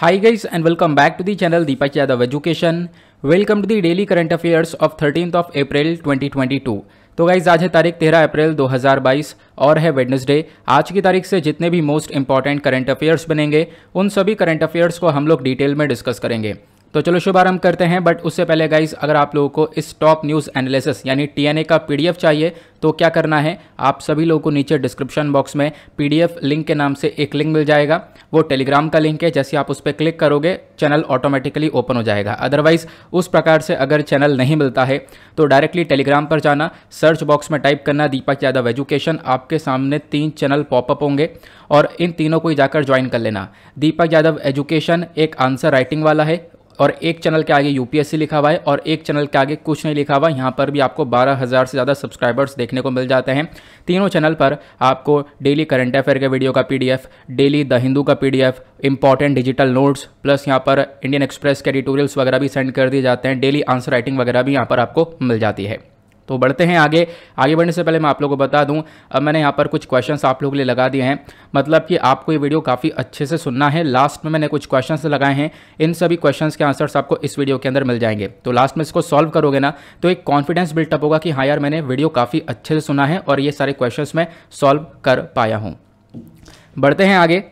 high guys and welcome back to the channel Deepak Yadav education welcome to the daily current affairs of thirteenth of April two तो guys आज है तारीख तेरह अप्रैल दो हज़ार बाईस और है वेडनेसडे आज की तारीख से जितने भी मोस्ट इंपॉर्टेंट करंट अफेयर्स बनेंगे उन सभी करंट अफेयर्स को हम लोग डिटेल में डिस्कस करेंगे तो चलो शुभारंभ करते हैं बट उससे पहले गाइज अगर आप लोगों को इस टॉप न्यूज़ एनालिसिस यानी टीएनए का पीडीएफ चाहिए तो क्या करना है आप सभी लोगों को नीचे डिस्क्रिप्शन बॉक्स में पीडीएफ लिंक के नाम से एक लिंक मिल जाएगा वो टेलीग्राम का लिंक है जैसे आप उस पर क्लिक करोगे चैनल ऑटोमेटिकली ओपन हो जाएगा अदरवाइज उस प्रकार से अगर चैनल नहीं मिलता है तो डायरेक्टली टेलीग्राम पर जाना सर्च बॉक्स में टाइप करना दीपक यादव एजुकेशन आपके सामने तीन चैनल पॉपअप होंगे और इन तीनों को ही जाकर ज्वाइन कर लेना दीपक यादव एजुकेशन एक आंसर राइटिंग वाला है और एक चैनल के आगे यूपीएससी लिखा हुआ है और एक चैनल के आगे कुछ नहीं लिखा हुआ यहाँ पर भी आपको 12,000 से ज़्यादा सब्सक्राइबर्स देखने को मिल जाते हैं तीनों चैनल पर आपको डेली करंट अफेयर के वीडियो का पीडीएफ डेली द हिंदू का PDF important digital notes plus यहाँ पर इंडियन एक्सप्रेस के एडिटोरियल्स वगैरह भी सेंड कर दिए जाते हैं डेली आंसर राइटिंग वगैरह भी यहाँ पर आपको मिल जाती है तो बढ़ते हैं आगे आगे बढ़ने से पहले मैं आप लोगों को बता दूं अब मैंने यहाँ पर कुछ क्वेश्चंस आप लोगों के लिए लगा दिए हैं मतलब कि आपको ये वीडियो काफ़ी अच्छे से सुनना है लास्ट में मैंने कुछ क्वेश्चंस लगाए हैं इन सभी क्वेश्चंस के आंसर्स आपको इस वीडियो के अंदर मिल जाएंगे तो लास्ट में इसको सॉल्व करोगे ना तो एक कॉन्फिडेंस बिल्टअप होगा कि हाँ यार मैंने वीडियो काफ़ी अच्छे से सुना है और ये सारे क्वेश्चन मैं सॉल्व कर पाया हूँ बढ़ते हैं आगे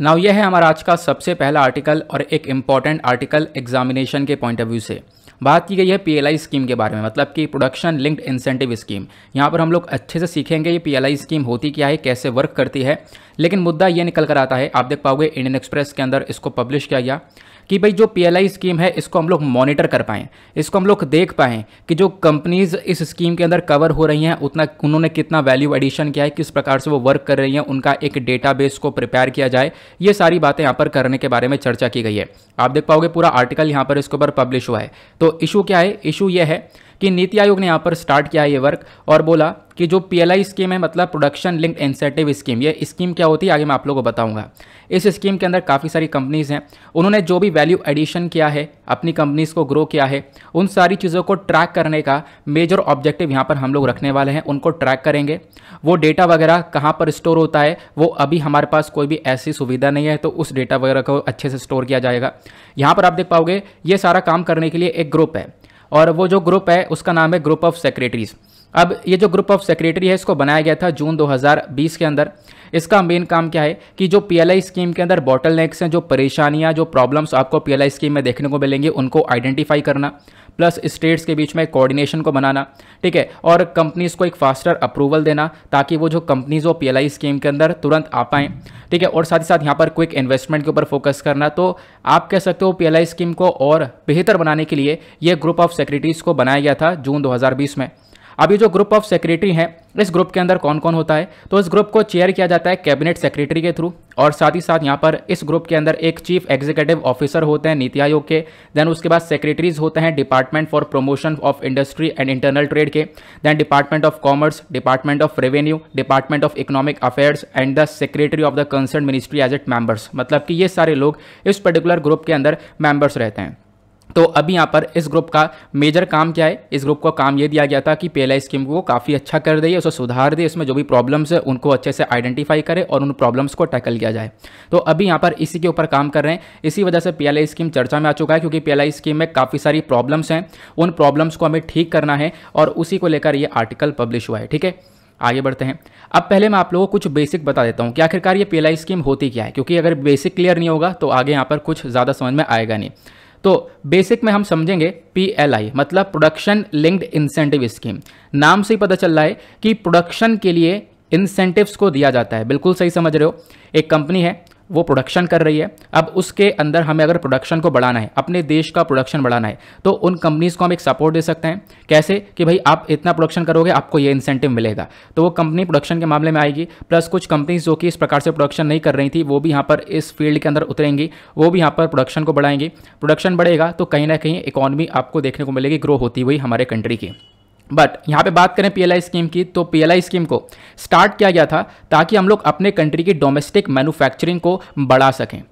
नाउ यह है हमारा आज का सबसे पहला आर्टिकल और एक इम्पॉर्टेंट आर्टिकल एग्जामिनेशन के पॉइंट ऑफ व्यू से बात की गई है पीएलआई स्कीम के बारे में मतलब कि प्रोडक्शन लिंक्ड इंसेंटिव स्कीम यहाँ पर हम लोग अच्छे से सीखेंगे ये पीएलआई स्कीम होती क्या है कैसे वर्क करती है लेकिन मुद्दा ये निकल कर आता है आप देख पाओगे इंडियन एक्सप्रेस के अंदर इसको पब्लिश किया गया कि भाई जो पी स्कीम है इसको हम लोग मॉनिटर कर पाएं इसको हम लोग देख पाएं कि जो कंपनीज़ इस स्कीम के अंदर कवर हो रही हैं उतना उन्होंने कितना वैल्यू एडिशन किया है किस प्रकार से वो वर्क कर रही हैं उनका एक डेटाबेस को प्रिपेयर किया जाए ये सारी बातें यहाँ पर करने के बारे में चर्चा की गई है आप देख पाओगे पूरा आर्टिकल यहाँ पर इसके ऊपर पब्लिश हुआ है तो इशू क्या है इशू यह है कि नीति आयोग ने यहाँ पर स्टार्ट किया ये वर्क और बोला कि जो पीएलआई स्कीम है मतलब प्रोडक्शन लिंक्ड इंसेंटिव स्कीम ये स्कीम क्या होती है आगे मैं आप लोगों को बताऊंगा इस स्कीम के अंदर काफ़ी सारी कंपनीज़ हैं उन्होंने जो भी वैल्यू एडिशन किया है अपनी कंपनीज़ को ग्रो किया है उन सारी चीज़ों को ट्रैक करने का मेजर ऑब्जेक्टिव यहाँ पर हम लोग रखने वाले हैं उनको ट्रैक करेंगे वो डेटा वगैरह कहाँ पर स्टोर होता है वो अभी हमारे पास कोई भी ऐसी सुविधा नहीं है तो उस डेटा वगैरह को अच्छे से स्टोर किया जाएगा यहाँ पर आप देख पाओगे ये सारा काम करने के लिए एक ग्रुप है और वो जो ग्रुप है उसका नाम है ग्रुप ऑफ सेक्रेटरीज अब ये जो ग्रुप ऑफ सेक्रेटरी है इसको बनाया गया था जून 2020 के अंदर इसका मेन काम क्या है कि जो पीएलआई स्कीम के अंदर बॉटल नेक्स हैं जो परेशानियां जो प्रॉब्लम्स आपको पीएलआई स्कीम में देखने को मिलेंगी उनको आइडेंटिफाई करना प्लस स्टेट्स के बीच में कोऑर्डिनेशन को बनाना ठीक है और कंपनीज़ को एक फास्टर अप्रूवल देना ताकि वो जो कंपनीज़ वो पी स्कीम के अंदर तुरंत आ पाएँ ठीक है और साथ ही साथ यहाँ पर क्विक इन्वेस्टमेंट के ऊपर फोकस करना तो आप कह सकते हो पी स्कीम को और बेहतर बनाने के लिए यह ग्रुप ऑफ सेक्रेटरीज को बनाया गया था जून दो में अब ये जो ग्रुप ऑफ सेक्रेटरी हैं इस ग्रुप के अंदर कौन कौन होता है तो इस ग्रुप को चेयर किया जाता है कैबिनेट सेक्रेटरी के थ्रू और साथ ही साथ यहाँ पर इस ग्रुप के अंदर एक चीफ एग्जीक्यूटिव ऑफिसर होते हैं नीति आयोग के देन उसके बाद सेक्रेटरीज होते हैं department for promotion of industry and internal trade के then department of commerce department of revenue department of economic affairs and the secretary of the concern ministry as at members मतलब कि ये सारे लोग इस पर्टिकुलर ग्रुप के अंदर members रहते हैं तो अभी यहाँ पर इस ग्रुप का मेजर काम क्या है इस ग्रुप को काम ये दिया गया था कि पीएलआई स्कीम को काफ़ी अच्छा कर दे उसे सुधार दे उसमें जो भी प्रॉब्लम्स है उनको अच्छे से आइडेंटिफाई करे और उन प्रॉब्लम्स को टैकल किया जाए तो अभी यहाँ पर इसी के ऊपर काम कर रहे हैं इसी वजह से पीएलआई स्कीम चर्चा में आ चुका है क्योंकि पीएलआई स्कीम में काफ़ी सारी प्रॉब्लम्स हैं उन प्रॉब्लम्स को हमें ठीक करना है और उसी को लेकर ये आर्टिकल पब्लिश हुआ है ठीक है आगे बढ़ते हैं अब पहले मैं आप लोगों को कुछ बेसिक बता देता हूँ कि आखिरकार ये पीएलआई स्कीम होती क्या है क्योंकि अगर बेसिक क्लियर नहीं होगा तो आगे यहाँ पर कुछ ज़्यादा समझ में आएगा नहीं तो बेसिक में हम समझेंगे पीएलआई मतलब प्रोडक्शन लिंक्ड इंसेंटिव स्कीम नाम से ही पता चल रहा है कि प्रोडक्शन के लिए इंसेंटिव्स को दिया जाता है बिल्कुल सही समझ रहे हो एक कंपनी है वो प्रोडक्शन कर रही है अब उसके अंदर हमें अगर प्रोडक्शन को बढ़ाना है अपने देश का प्रोडक्शन बढ़ाना है तो उन कंपनीज़ को हम एक सपोर्ट दे सकते हैं कैसे कि भाई आप इतना प्रोडक्शन करोगे आपको ये इंसेंटिव मिलेगा तो वो कंपनी प्रोडक्शन के मामले में आएगी प्लस कुछ कंपनीज़ जो कि इस प्रकार से प्रोडक्शन नहीं कर रही थी वो भी यहाँ पर इस फील्ड के अंदर उतरेंगी वो भी यहाँ पर प्रोडक्शन को बढ़ाएंगी प्रोडक्शन बढ़ेगा तो कहीं ना कहीं इकॉनमी आपको देखने को मिलेगी ग्रो होती हुई हमारे कंट्री की बट यहाँ पे बात करें पीएलआई स्कीम की तो पीएलआई स्कीम को स्टार्ट किया गया था ताकि हम लोग अपने कंट्री की डोमेस्टिक मैन्युफैक्चरिंग को बढ़ा सकें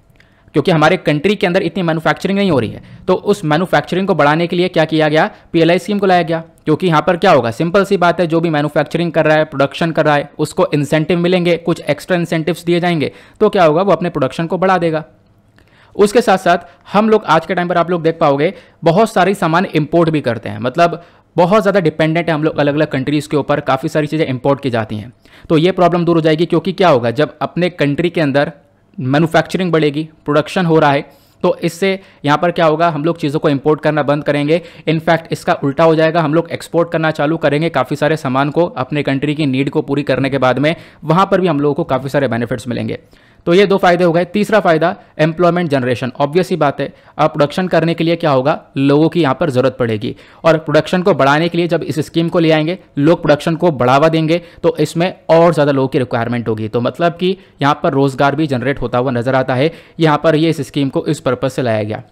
क्योंकि हमारे कंट्री के अंदर इतनी मैन्युफैक्चरिंग नहीं हो रही है तो उस मैन्युफैक्चरिंग को बढ़ाने के लिए क्या किया गया पीएलआई स्कीम को लाया गया क्योंकि यहाँ पर क्या होगा सिंपल सी बात है जो भी मैन्युफैक्चरिंग कर रहा है प्रोडक्शन कर रहा है उसको इंसेंटिव मिलेंगे कुछ एक्स्ट्रा इंसेंटिव्स दिए जाएंगे तो क्या होगा वो अपने प्रोडक्शन को बढ़ा देगा उसके साथ साथ हम लोग आज के टाइम पर आप लोग देख पाओगे बहुत सारी सामान इम्पोर्ट भी करते हैं मतलब बहुत ज़्यादा डिपेंडेंट है हम लोग अलग अलग कंट्रीज़ के ऊपर काफ़ी सारी चीज़ें इंपोर्ट की जाती हैं तो ये प्रॉब्लम दूर हो जाएगी क्योंकि क्या होगा जब अपने कंट्री के अंदर मैनुफैक्चरिंग बढ़ेगी प्रोडक्शन हो रहा है तो इससे यहाँ पर क्या होगा हम लोग चीज़ों को इंपोर्ट करना बंद करेंगे इनफैक्ट इसका उल्टा हो जाएगा हम लोग एक्सपोर्ट करना चालू करेंगे काफ़ी सारे सामान को अपने कंट्री की नीड को पूरी करने के बाद में वहाँ पर भी हम लोगों को काफ़ी सारे बेनिफिट्स मिलेंगे तो ये दो फायदे हो गए तीसरा फायदा एम्प्लॉयमेंट जनरेशन ऑब्वियस ही बात है अब प्रोडक्शन करने के लिए क्या होगा लोगों की यहाँ पर जरूरत पड़ेगी और प्रोडक्शन को बढ़ाने के लिए जब इस स्कीम को ले आएंगे लोग प्रोडक्शन को बढ़ावा देंगे तो इसमें और ज़्यादा लोगों की रिक्वायरमेंट होगी तो मतलब कि यहाँ पर रोजगार भी जनरेट होता हुआ नजर आता है यहाँ पर ये इस स्कीम को इस पर्पज़ से लाया गया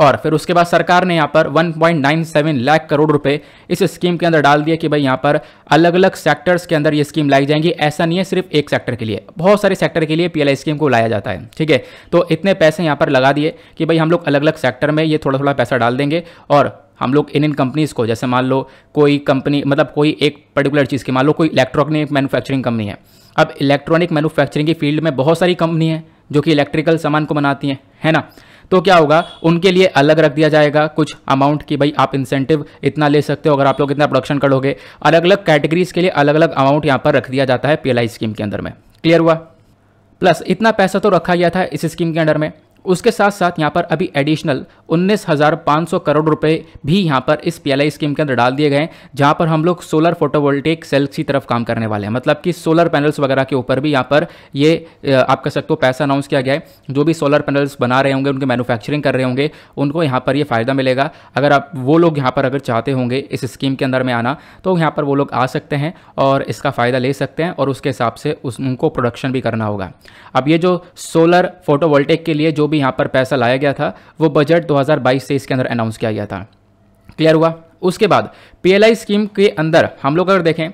और फिर उसके बाद सरकार ने यहाँ पर 1.97 लाख करोड़ रुपए इस स्कीम के अंदर डाल दिए कि भाई यहाँ पर अलग अलग सेक्टर्स के अंदर ये स्कीम लाई जाएंगी ऐसा नहीं है सिर्फ एक सेक्टर के लिए बहुत सारे सेक्टर के लिए पीएलआई स्कीम को लाया जाता है ठीक है तो इतने पैसे यहाँ पर लगा दिए कि भाई हम लोग अलग अलग सेक्टर में ये थोड़ा थोड़ा पैसा डाल देंगे और हम लोग इन इन कंपनीज़ को जैसे मान लो कोई कंपनी मतलब कोई एक पर्टिकुलर चीज़ की मान लो कोई इलेक्ट्रॉनिक मैनुफैक्चरिंग कंपनी है अब इलेक्ट्रॉनिक मैनुफैक्चरिंग की फील्ड में बहुत सारी कंपनी है जो कि इलेक्ट्रिकल सामान को बनाती हैं है ना तो क्या होगा उनके लिए अलग रख दिया जाएगा कुछ अमाउंट की भाई आप इंसेंटिव इतना ले सकते हो अगर आप लोग इतना प्रोडक्शन करोगे अलग अलग कैटेगरीज के लिए अलग अलग अमाउंट यहाँ पर रख दिया जाता है पीएलआई स्कीम के अंदर में क्लियर हुआ प्लस इतना पैसा तो रखा गया था इस स्कीम के अंडर में उसके साथ साथ यहाँ पर अभी एडिशनल उन्नीस हज़ार पाँच सौ करोड़ रुपए भी यहाँ पर इस आई स्कीम के अंदर डाल दिए गए हैं जहाँ पर हम लोग सोलर फोटोवोल्टिक सेल्स की तरफ काम करने वाले हैं मतलब कि सोलर पैनल्स वगैरह के ऊपर भी यहाँ पर ये आप कह सकते हो पैसा अनाउंस किया गया है जो भी सोलर पैनल्स बना रहे होंगे उनके मैनुफैक्चरिंग कर रहे होंगे उनको यहाँ पर ये फ़ायदा मिलेगा अगर आप वो लोग यहाँ पर अगर चाहते होंगे इस स्कीम के अंदर में आना तो यहाँ पर वो लोग आ सकते हैं और इसका फ़ायदा ले सकते हैं और उसके हिसाब से उस उनको प्रोडक्शन भी करना होगा अब ये जो सोलर फोटोवोल्टिक के लिए जो भी यहाँ पर पैसा लाया गया था वो बजट 2022 से इसके अंदर अनाउंस किया गया था क्लियर हुआ उसके बाद पीएलआई स्कीम के अंदर हम लोग अगर देखें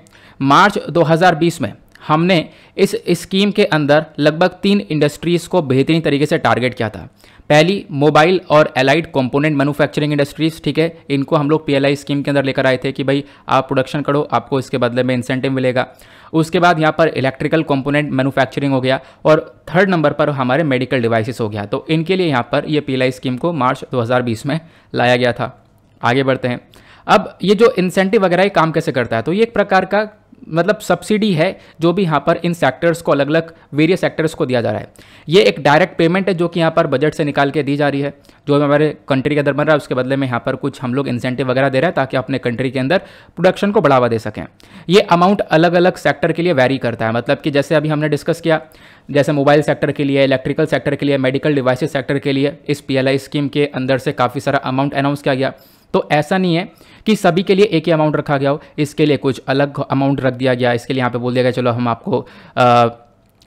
मार्च 2020 में हमने इस स्कीम के अंदर लगभग तीन इंडस्ट्रीज़ को बेहतरीन तरीके से टारगेट किया था पहली मोबाइल और एलाइड कंपोनेंट मैन्युफैक्चरिंग इंडस्ट्रीज़ ठीक है इनको हम लोग पीएलआई स्कीम के अंदर लेकर आए थे कि भाई आप प्रोडक्शन करो आपको इसके बदले में इंसेंटिव मिलेगा उसके बाद यहाँ पर इलेक्ट्रिकल कंपोनेंट मैन्युफैक्चरिंग हो गया और थर्ड नंबर पर हमारे मेडिकल डिवाइसेस हो गया तो इनके लिए यहाँ पर ये पीलाई स्कीम को मार्च 2020 में लाया गया था आगे बढ़ते हैं अब ये जो इंसेंटिव वगैरह ये काम कैसे करता है तो ये एक प्रकार का मतलब सब्सिडी है जो भी यहाँ पर इन सेक्टर्स को अलग अलग वेरियस सेक्टर्स को दिया जा रहा है ये एक डायरेक्ट पेमेंट है जो कि यहाँ पर बजट से निकाल के दी जा रही है जो हमारे कंट्री के अंदर बन रहा है उसके बदले में यहाँ पर कुछ हम लोग इंसेंटिव वगैरह दे रहे हैं ताकि अपने कंट्री के अंदर प्रोडक्शन को बढ़ावा दे सकें ये अमाउंट अलग अलग सेक्टर के लिए वैरी करता है मतलब कि जैसे अभी हमने डिस्कस किया जैसे मोबाइल सेक्टर के लिए इलेक्ट्रिकल सेक्टर के लिए मेडिकल डिवाइसेज सेक्टर के लिए इस पी स्कीम के अंदर से काफ़ी सारा अमाउंट अनाउंस किया गया तो ऐसा नहीं है कि सभी के लिए एक ही अमाउंट रखा गया हो इसके लिए कुछ अलग अमाउंट रख दिया गया इसके लिए यहाँ पे बोल दिया गया चलो हम आपको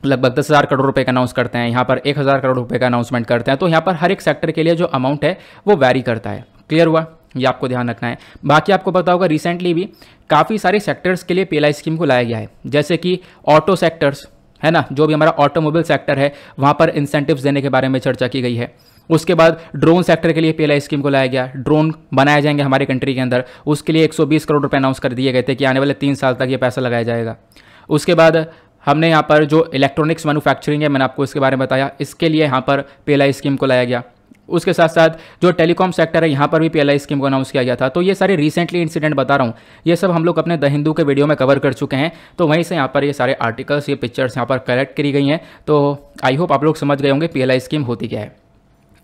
लगभग दस हज़ार करोड़ रुपए का अनाउंस करते हैं यहाँ पर एक हज़ार करोड़ रुपए का अनाउंसमेंट करते हैं तो यहाँ पर हर एक सेक्टर के लिए जो अमाउंट है वो वैरी करता है क्लियर हुआ ये आपको ध्यान रखना है बाकी आपको पता होगा रिसेंटली भी काफ़ी सारे सेक्टर्स के लिए आई स्कीम को लाया गया है जैसे कि ऑटो सेक्टर्स है ना जो भी हमारा ऑटोमोबाइल सेक्टर है वहाँ पर इंसेंटिव्स देने के बारे में चर्चा की गई है उसके बाद ड्रोन सेक्टर के लिए पी स्कीम को लाया गया ड्रोन बनाए जाएंगे हमारे कंट्री के अंदर उसके लिए 120 करोड़ रुपए अनाउंस कर दिए गए थे कि आने वाले तीन साल तक ये पैसा लगाया जाएगा उसके बाद हमने यहाँ पर जो इलेक्ट्रॉनिक्स मैनुफैक्चरिंग है मैंने आपको इसके बारे में बताया इसके लिए यहाँ पर पी स्कीम को लाया गया उसके साथ साथ जो टेलीकॉम सेक्टर है यहाँ पर भी पी स्कीम को अनाउंस किया गया था तो ये सारे रिसेंटली इंसिडेंट बता रहा हूँ ये सब हम लोग अपने द हिंदू के वीडियो में कवर कर चुके हैं तो वहीं से यहाँ पर ये सारे आर्टिकल्स ये पिक्चर्स यहाँ पर कलेक्ट करी गई हैं तो आई होप आप लोग समझ गए होंगे पी स्कीम होती क्या है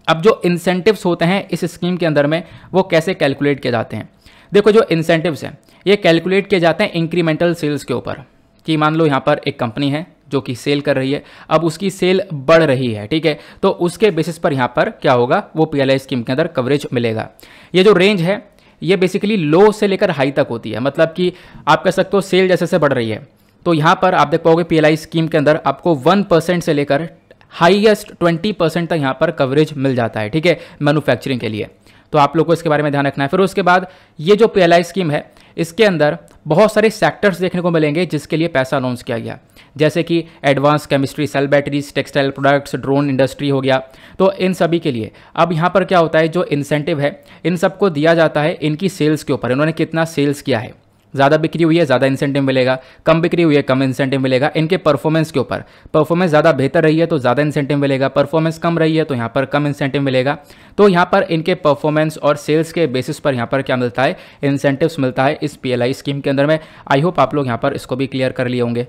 अब जो इंसेंटिव्स होते हैं इस स्कीम के अंदर में वो कैसे कैलकुलेट किए जाते हैं देखो जो इंसेंटिव्स हैं ये कैलकुलेट किए जाते हैं इंक्रीमेंटल सेल्स के ऊपर कि मान लो यहाँ पर एक कंपनी है जो कि सेल कर रही है अब उसकी सेल बढ़ रही है ठीक है तो उसके बेसिस पर यहाँ पर क्या होगा वो पी स्कीम के अंदर कवरेज मिलेगा ये जो रेंज है ये बेसिकली लो से लेकर हाई तक होती है मतलब कि आप कह सकते हो सेल जैसे जैसे बढ़ रही है तो यहाँ पर आप देख पाओगे पी स्कीम के अंदर आपको वन परसेंट से लेकर हाईएस्ट 20 परसेंट तक यहाँ पर कवरेज मिल जाता है ठीक है मैनुफैक्चरिंग के लिए तो आप लोग को इसके बारे में ध्यान रखना है फिर उसके बाद ये जो पी स्कीम है इसके अंदर बहुत सारे सेक्टर्स देखने को मिलेंगे जिसके लिए पैसा अनाउंस किया गया जैसे कि advance chemistry cell batteries textile products drone industry हो गया तो इन सभी के लिए अब यहाँ पर क्या होता है जो इंसेंटिव है इन सबको दिया जाता है इनकी सेल्स के ऊपर इन्होंने कितना सेल्स किया है ज़्यादा बिक्री हुई है ज़्यादा इंसेंटिव मिलेगा कम बिक्री हुई है कम इंसेंटिव मिलेगा इनके परफॉर्मेंस के ऊपर परफॉर्मेंस ज़्यादा बेहतर रही है तो ज़्यादा इंसेंटिव मिलेगा परफॉर्मेंस कम रही है तो यहाँ पर कम इंसेंटिव मिलेगा तो यहाँ पर इनके परफॉर्मेंस और सेल्स के बेसिस पर यहाँ पर क्या मिलता है इंसेंटिव्स मिलता है इस पी स्कीम के अंदर में आई होप आप लोग यहाँ पर इसको भी क्लियर कर लिए होंगे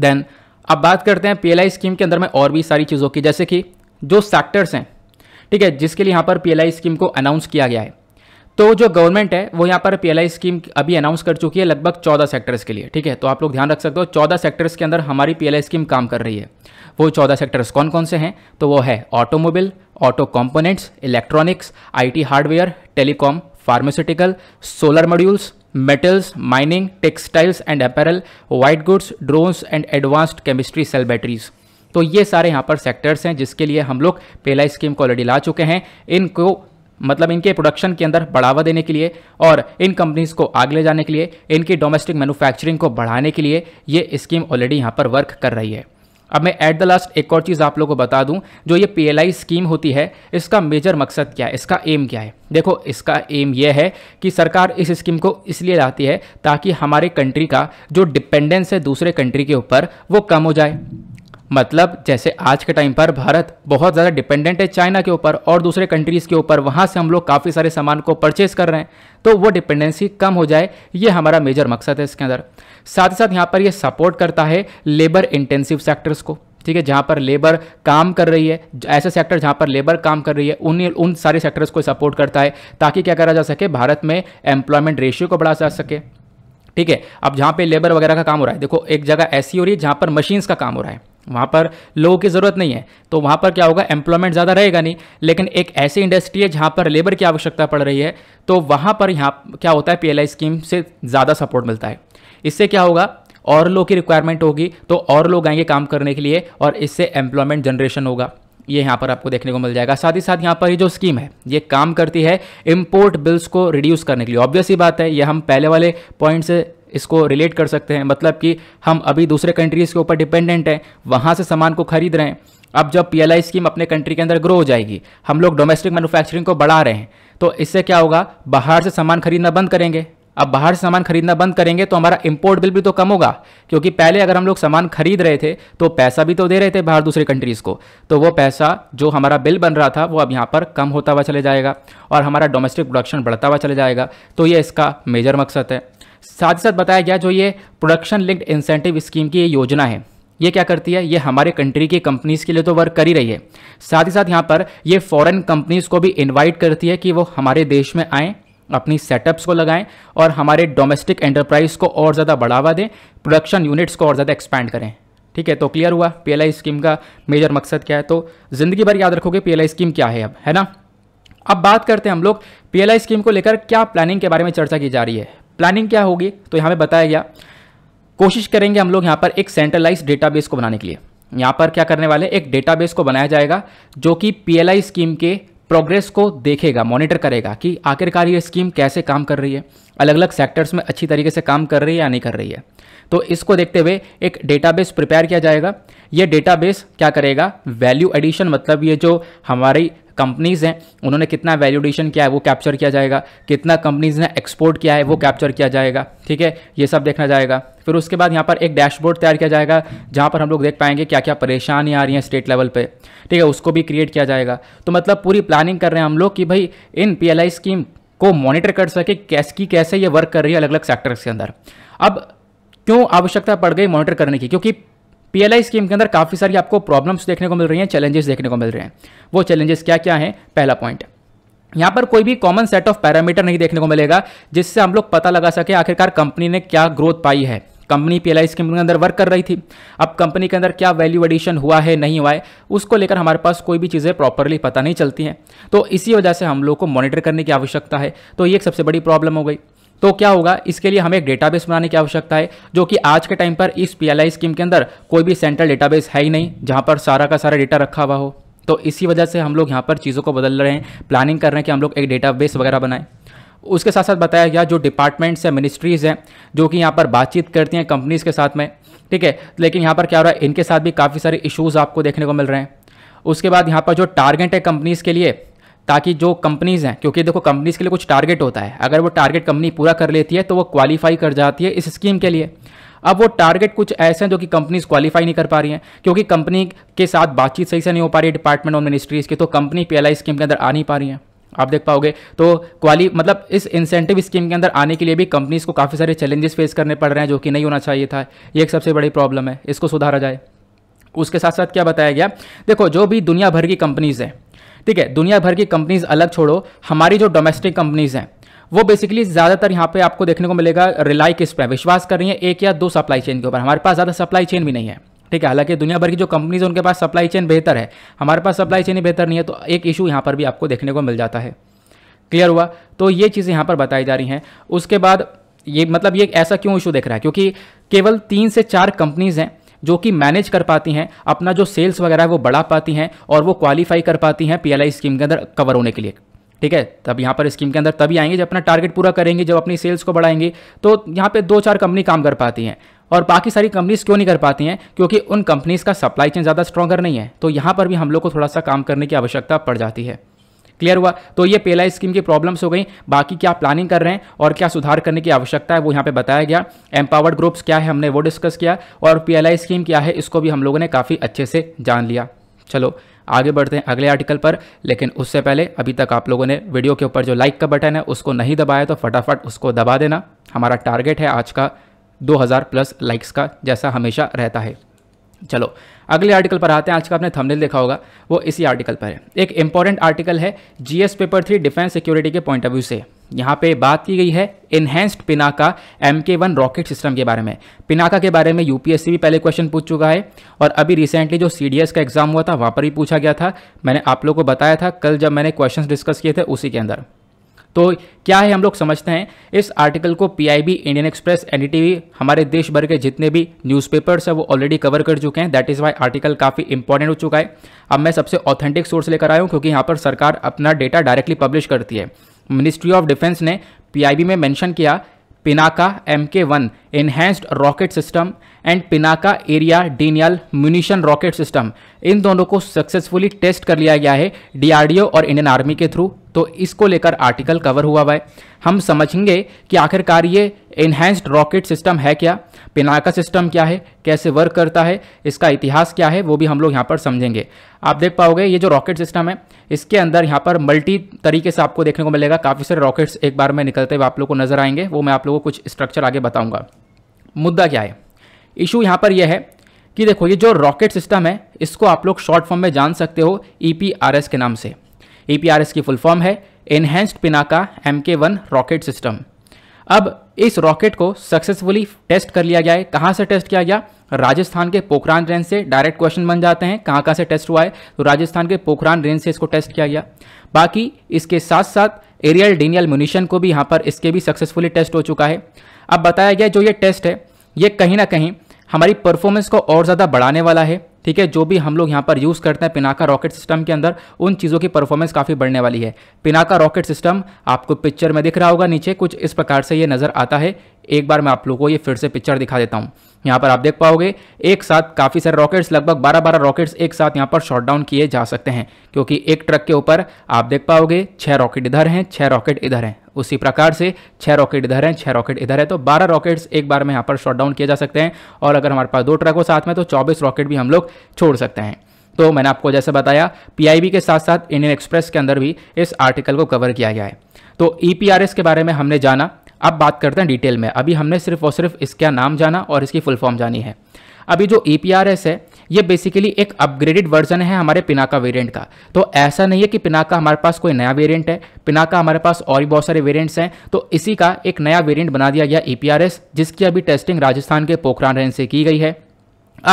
देन अब बात करते हैं पी स्कीम के अंदर में और भी सारी चीज़ों की जैसे कि जो सेक्टर्स हैं ठीक है जिसके लिए यहाँ पर पी स्कीम को अनाउंस किया गया है तो जो गवर्नमेंट है वो यहाँ पर पीएलआई स्कीम अभी अनाउंस कर चुकी है लगभग चौदह सेक्टर्स के लिए ठीक है तो आप लोग ध्यान रख सकते हो चौदह सेक्टर्स के अंदर हमारी पीएलआई स्कीम काम कर रही है वो चौदह सेक्टर्स कौन कौन से हैं तो वो है automobile auto components electronics IT hardware telecom pharmaceutical solar modules metals mining textiles and apparel white goods drones and advanced chemistry cell batteries तो ये सारे यहाँ पर सेक्टर्स हैं जिसके लिए हम लोग पहला स्कीम को ऑलरेडी ला चुके हैं इनको मतलब इनके प्रोडक्शन के अंदर बढ़ावा देने के लिए और इन कंपनीज को आगे ले जाने के लिए इनकी डोमेस्टिक मैन्युफैक्चरिंग को बढ़ाने के लिए ये स्कीम ऑलरेडी यहाँ पर वर्क कर रही है अब मैं एट द लास्ट एक और चीज़ आप लोगों को बता दूं जो ये पी स्कीम होती है इसका मेजर मकसद क्या है इसका एम क्या है देखो इसका एम यह है कि सरकार इस स्कीम को इसलिए लाती है ताकि हमारे कंट्री का जो डिपेंडेंस है दूसरे कंट्री के ऊपर वो कम हो जाए मतलब जैसे आज के टाइम पर भारत बहुत ज़्यादा डिपेंडेंट है चाइना के ऊपर और दूसरे कंट्रीज़ के ऊपर वहाँ से हम लोग काफ़ी सारे सामान को परचेज कर रहे हैं तो वो डिपेंडेंसी कम हो जाए ये हमारा मेजर मकसद है इसके अंदर साथ ही साथ यहाँ पर ये सपोर्ट करता है लेबर इंटेंसिव सेक्टर्स को ठीक है जहाँ पर लेबर काम कर रही है ऐसे सेक्टर जहाँ पर लेबर काम कर रही है उन उन सारे सेक्टर्स को सपोर्ट करता है ताकि क्या करा जा सके भारत में एम्प्लॉयमेंट रेशियो को बढ़ा जा सके ठीक है अब जहाँ पे लेबर वगैरह का काम हो रहा है देखो एक जगह ऐसी हो रही है जहाँ पर मशीन्स का काम हो रहा है वहाँ पर लोगों की ज़रूरत नहीं है तो वहाँ पर क्या होगा एम्प्लॉयमेंट ज़्यादा रहेगा नहीं लेकिन एक ऐसी इंडस्ट्री है जहाँ पर लेबर की आवश्यकता पड़ रही है तो वहाँ पर यहाँ क्या होता है पी स्कीम से ज़्यादा सपोर्ट मिलता है इससे क्या होगा और लोग की रिक्वायरमेंट होगी तो और लोग आएंगे काम करने के लिए और इससे एम्प्लॉयमेंट जनरेशन होगा ये यहाँ पर आपको देखने को मिल जाएगा साथ ही साथ यहाँ पर ये जो स्कीम है ये काम करती है इम्पोर्ट बिल्स को रिड्यूस करने के लिए ऑब्वियस ही बात है ये हम पहले वाले पॉइंट से इसको रिलेट कर सकते हैं मतलब कि हम अभी दूसरे कंट्रीज़ के ऊपर डिपेंडेंट हैं वहाँ से सामान को खरीद रहे हैं अब जब पीएलआई स्कीम अपने कंट्री के अंदर ग्रो हो जाएगी हम लोग डोमेस्टिक मैन्युफैक्चरिंग को बढ़ा रहे हैं तो इससे क्या होगा बाहर से सामान खरीदना बंद करेंगे अब बाहर से सामान खरीदना बंद करेंगे तो हमारा इम्पोर्ट बिल भी तो कम होगा क्योंकि पहले अगर हम लोग सामान खरीद रहे थे तो पैसा भी तो दे रहे थे बाहर दूसरी कंट्रीज़ को तो वो पैसा जो हमारा बिल बन रहा था वो अब यहाँ पर कम होता हुआ चले जाएगा और हमारा डोमेस्टिक प्रोडक्शन बढ़ता हुआ चले जाएगा तो ये इसका मेजर मकसद है साथ ही साथ बताया गया जो ये प्रोडक्शन लिंक्ड इंसेंटिव स्कीम की ये योजना है ये क्या करती है ये हमारे कंट्री की कंपनीज़ के लिए तो वर्क कर ही रही है साथ ही साथ यहाँ पर ये फॉरेन कंपनीज़ को भी इनवाइट करती है कि वो हमारे देश में आएँ अपनी सेटअप्स को लगाएं और हमारे डोमेस्टिक एंटरप्राइज को और ज़्यादा बढ़ावा दें प्रोडक्शन यूनिट्स को और ज़्यादा एक्सपैंड करें ठीक है तो क्लियर हुआ पीएलआई स्कीम का मेजर मकसद क्या है तो ज़िंदगी भर याद रखोगे पीएलआई स्कीम क्या है अब है ना अब बात करते हैं हम लोग पीएलआई स्कीम को लेकर क्या प्लानिंग के बारे में चर्चा की जा रही है प्लानिंग क्या होगी तो यहाँ पे बताया गया कोशिश करेंगे हम लोग यहाँ पर एक सेंट्रलाइज डेटाबेस को बनाने के लिए यहाँ पर क्या करने वाले एक डेटाबेस को बनाया जाएगा जो कि पी स्कीम के प्रोग्रेस को देखेगा मॉनिटर करेगा कि आखिरकार ये स्कीम कैसे काम कर रही है अलग अलग सेक्टर्स में अच्छी तरीके से काम कर रही है या नहीं कर रही है तो इसको देखते हुए एक डेटाबेस प्रिपेयर किया जाएगा ये डेटाबेस क्या करेगा वैल्यू एडिशन मतलब ये जो हमारी कंपनीज़ हैं उन्होंने कितना वैल्यूडेशन किया है वो कैप्चर किया जाएगा कितना कंपनीज़ ने एक्सपोर्ट किया है वो कैप्चर किया जाएगा ठीक है ये सब देखना जाएगा फिर उसके बाद यहाँ पर एक डैशबोर्ड तैयार किया जाएगा जहाँ पर हम लोग देख पाएंगे क्या क्या परेशानियाँ आ रही हैं स्टेट लेवल पर ठीक है उसको भी क्रिएट किया जाएगा तो मतलब पूरी प्लानिंग कर रहे हैं हम लोग कि भाई इन पी स्कीम को मॉनिटर कर सके कैस की कैसे ये वर्क कर रही है अलग अलग सेक्टर्स के अंदर अब क्यों आवश्यकता पड़ गई मॉनिटर करने की क्योंकि पीएलआई स्कीम के अंदर काफ़ी सारी आपको प्रॉब्लम्स देखने को मिल रही हैं चैलेंजेस देखने को मिल रहे हैं वो चैलेंजेस क्या क्या हैं पहला पॉइंट यहाँ पर कोई भी कॉमन सेट ऑफ पैरामीटर नहीं देखने को मिलेगा जिससे हम लोग पता लगा सके आखिरकार कंपनी ने क्या ग्रोथ पाई है कंपनी पीएलआई स्कीम के अंदर वर्क कर रही थी अब कंपनी के अंदर क्या वैल्यू एडिशन हुआ है नहीं हुआ है उसको लेकर हमारे पास कोई भी चीज़ें प्रॉपरली पता नहीं चलती हैं तो इसी वजह से हम लोग को मॉनिटर करने की आवश्यकता है तो ये एक सबसे बड़ी प्रॉब्लम हो गई तो क्या होगा इसके लिए हमें एक डेटाबेस बनाने की आवश्यकता है जो कि आज के टाइम पर इस पीएलआई स्कीम के अंदर कोई भी सेंट्रल डेटाबेस है ही नहीं जहाँ पर सारा का सारा डेटा रखा हुआ हो तो इसी वजह से हम लोग यहाँ पर चीज़ों को बदल रहे हैं प्लानिंग कर रहे हैं कि हम लोग एक डेटाबेस वगैरह बनाएं उसके साथ साथ बताया गया जो डिपार्टमेंट्स हैं मिनिस्ट्रीज़ हैं जो कि यहाँ पर बातचीत करती हैं कंपनीज़ के साथ में ठीक है लेकिन यहाँ पर क्या हो रहा है इनके साथ भी काफ़ी सारे इशूज़ आपको देखने को मिल रहे हैं उसके बाद यहाँ पर जो टारगेट है कंपनीज़ के लिए ताकि जो कंपनीज़ हैं क्योंकि देखो कंपनीज़ के लिए कुछ टारगेट होता है अगर वो टारगेट कंपनी पूरा कर लेती है तो वो क्वालिफाई कर जाती है इस स्कीम के लिए अब वो टारगेट कुछ ऐसे हैं जो कि कंपनीज क्वालिफाई नहीं कर पा रही हैं क्योंकि कंपनी के साथ बातचीत सही से नहीं हो पा रही है डिपार्टमेंट और मिनिस्ट्रीज़ की तो कंपनी पी स्कीम के अंदर आ नहीं पा रही हैं आप देख पाओगे तो क्वाली मतलब इस इंसेंटिव स्कीम के अंदर आने के लिए भी कंपनीज़ को काफ़ी सारे चैलेंजेस फेस करने पड़ रहे हैं जो कि नहीं होना चाहिए था ये एक सबसे बड़ी प्रॉब्लम है इसको सुधारा जाए उसके साथ साथ क्या बताया गया देखो जो भी दुनिया भर की कंपनीज़ हैं ठीक है दुनिया भर की कंपनीज अलग छोड़ो हमारी जो डोमेस्टिक कंपनीज हैं वो बेसिकली ज़्यादातर यहाँ पे आपको देखने को मिलेगा रिलाई किस पर विश्वास कर रही है एक या दो सप्लाई चेन के ऊपर हमारे पास ज़्यादा सप्लाई चेन भी नहीं है ठीक है हालांकि दुनिया भर की जो कंपनीज है उनके पास सप्लाई चेन बेहतर है हमारे पास सप्लाई चेन ही बेहतर नहीं है तो एक इशू यहाँ पर भी आपको देखने को मिल जाता है क्लियर हुआ तो ये चीज़ें यहाँ पर बताई जा रही हैं उसके बाद ये मतलब ये ऐसा क्यों इशू देख रहा है क्योंकि केवल तीन से चार कंपनीज़ हैं जो कि मैनेज कर पाती हैं अपना जो सेल्स वगैरह है वो बढ़ा पाती हैं और वो क्वालिफाई कर पाती हैं पीएलआई स्कीम के अंदर कवर होने के लिए ठीक है तब यहाँ पर स्कीम के अंदर तभी आएंगे जब अपना टारगेट पूरा करेंगे जब अपनी सेल्स को बढ़ाएंगे तो यहाँ पर दो चार कंपनी काम कर पाती हैं और बाकी सारी कंपनीज क्यों नहीं कर पाती हैं क्योंकि उन कंपनीज का सप्लाई चेन ज़्यादा स्ट्रॉगर नहीं है तो यहाँ पर भी हम लोग को थोड़ा सा काम करने की आवश्यकता पड़ जाती है क्लियर हुआ तो ये पहला स्कीम की प्रॉब्लम्स हो गई बाकी क्या प्लानिंग कर रहे हैं और क्या सुधार करने की आवश्यकता है वो यहाँ पे बताया गया एम्पावर्ड ग्रुप्स क्या है हमने वो डिस्कस किया और पी स्कीम क्या है इसको भी हम लोगों ने काफ़ी अच्छे से जान लिया चलो आगे बढ़ते हैं अगले आर्टिकल पर लेकिन उससे पहले अभी तक आप लोगों ने वीडियो के ऊपर जो लाइक का बटन है उसको नहीं दबाया तो फटाफट उसको दबा देना हमारा टारगेट है आज का 2000 प्लस लाइक्स का जैसा हमेशा रहता है चलो अगले आर्टिकल पर आते हैं आज का आपने थंबनेल देखा होगा वो इसी आर्टिकल पर है एक इंपॉर्टेंट आर्टिकल है GS paper three defence security के पॉइंट ऑफ व्यू से यहाँ पे बात की गई है enhanced Pinaka M K one rocket system के बारे में पिनाका के बारे में यूपीएससी भी पहले क्वेश्चन पूछ चुका है और अभी रिसेंटली जो सी का एग्जाम हुआ था वहाँ पर भी पूछा गया था मैंने आप लोग को बताया था कल जब मैंने क्वेश्चन डिस्कस किए थे उसी के अंदर तो क्या है हम लोग समझते हैं इस आर्टिकल को पीआईबी इंडियन एक्सप्रेस एनडीटीवी हमारे देश भर के जितने भी न्यूज़पेपर्स है वो ऑलरेडी कवर कर चुके हैं दैट इज़ वाई आर्टिकल काफ़ी इंपॉर्टेंट हो चुका है अब मैं सबसे ऑथेंटिक सोर्स लेकर आया हूँ क्योंकि यहाँ पर सरकार अपना डेटा डायरेक्टली पब्लिश करती है मिनिस्ट्री ऑफ डिफेंस ने पी में मैंशन किया Pinaka M K one enhanced rocket system and Pinaka area denial munition rocket system इन दोनों को सक्सेसफुली टेस्ट कर लिया गया है डीआरडीओ और इंडियन आर्मी के थ्रू तो इसको लेकर आर्टिकल कवर हुआ हुआ है हम समझेंगे कि आखिरकार ये इन्हेंस्ड रॉकेट सिस्टम है क्या पिनाका सिस्टम क्या है कैसे वर्क करता है इसका इतिहास क्या है वो भी हम लोग यहाँ पर समझेंगे आप देख पाओगे ये जो रॉकेट सिस्टम है इसके अंदर यहाँ पर मल्टी तरीके से आपको देखने को मिलेगा काफ़ी सारे रॉकेट्स एक बार में निकलते हुए आप लोग को नजर आएंगे वो मैं आप लोगों को कुछ स्ट्रक्चर आगे बताऊँगा मुद्दा क्या है इशू यहाँ पर यह है कि देखो ये जो रॉकेट सिस्टम है इसको आप लोग शॉर्ट फॉर्म में जान सकते हो ई e के नाम से ई e की फुल फॉर्म है enhanced Pinaka M K one rocket system अब इस रॉकेट को सक्सेसफुली टेस्ट कर लिया गया है कहाँ से टेस्ट किया गया राजस्थान के पोखरान रेंज से डायरेक्ट क्वेश्चन बन जाते हैं कहाँ कहाँ से टेस्ट हुआ है तो राजस्थान के पोखरान रेंज से इसको टेस्ट किया गया बाकी इसके साथ साथ एरियल डीनियल म्यूनिशन को भी यहाँ पर इसके भी सक्सेसफुली टेस्ट हो चुका है अब बताया गया जो ये टेस्ट है ये कहीं ना कहीं हमारी परफॉर्मेंस को और ज़्यादा बढ़ाने वाला है ठीक है जो भी हम लोग यहाँ पर यूज़ करते हैं पिनाका रॉकेट सिस्टम के अंदर उन चीज़ों की परफॉर्मेंस काफ़ी बढ़ने वाली है पिनाका रॉकेट सिस्टम आपको पिक्चर में दिख रहा होगा नीचे कुछ इस प्रकार से ये नज़र आता है एक बार मैं आप लोगों को ये फिर से पिक्चर दिखा देता हूँ यहाँ पर आप देख पाओगे एक साथ काफ़ी सारे रॉकेट्स लगभग बारह बारह रॉकेट्स एक साथ यहाँ पर शॉट डाउन किए जा सकते हैं क्योंकि एक ट्रक के ऊपर आप देख पाओगे छः रॉकेट इधर हैं छः रॉकेट इधर हैं उसी प्रकार से छः रॉकेट इधर है छः रॉकेट इधर है तो बारह रॉकेट्स एक बार में यहाँ पर शॉट डाउन किए जा सकते हैं और अगर हमारे पास दो ट्रक हो साथ में तो चौबीस रॉकेट भी हम लोग छोड़ सकते हैं तो मैंने आपको जैसे बताया पीआईबी के साथ साथ इंडियन एक्सप्रेस के अंदर भी इस आर्टिकल को कवर किया गया है तो ईपीआरएस e के बारे में हमने जाना अब बात करते हैं डिटेल में अभी हमने सिर्फ और सिर्फ इसका नाम जाना और इसकी फुल फॉर्म जानी है अभी जो ई e है ये बेसिकली एक अपग्रेडेड वर्जन है हमारे पिनाका वेरिएंट का तो ऐसा नहीं है कि पिनाका हमारे पास कोई नया वेरिएंट है पिनाका हमारे पास और भी बहुत सारे वेरिएंट्स हैं तो इसी का एक नया वेरिएंट बना दिया गया ई e जिसकी अभी टेस्टिंग राजस्थान के पोखरान रेंज से की गई है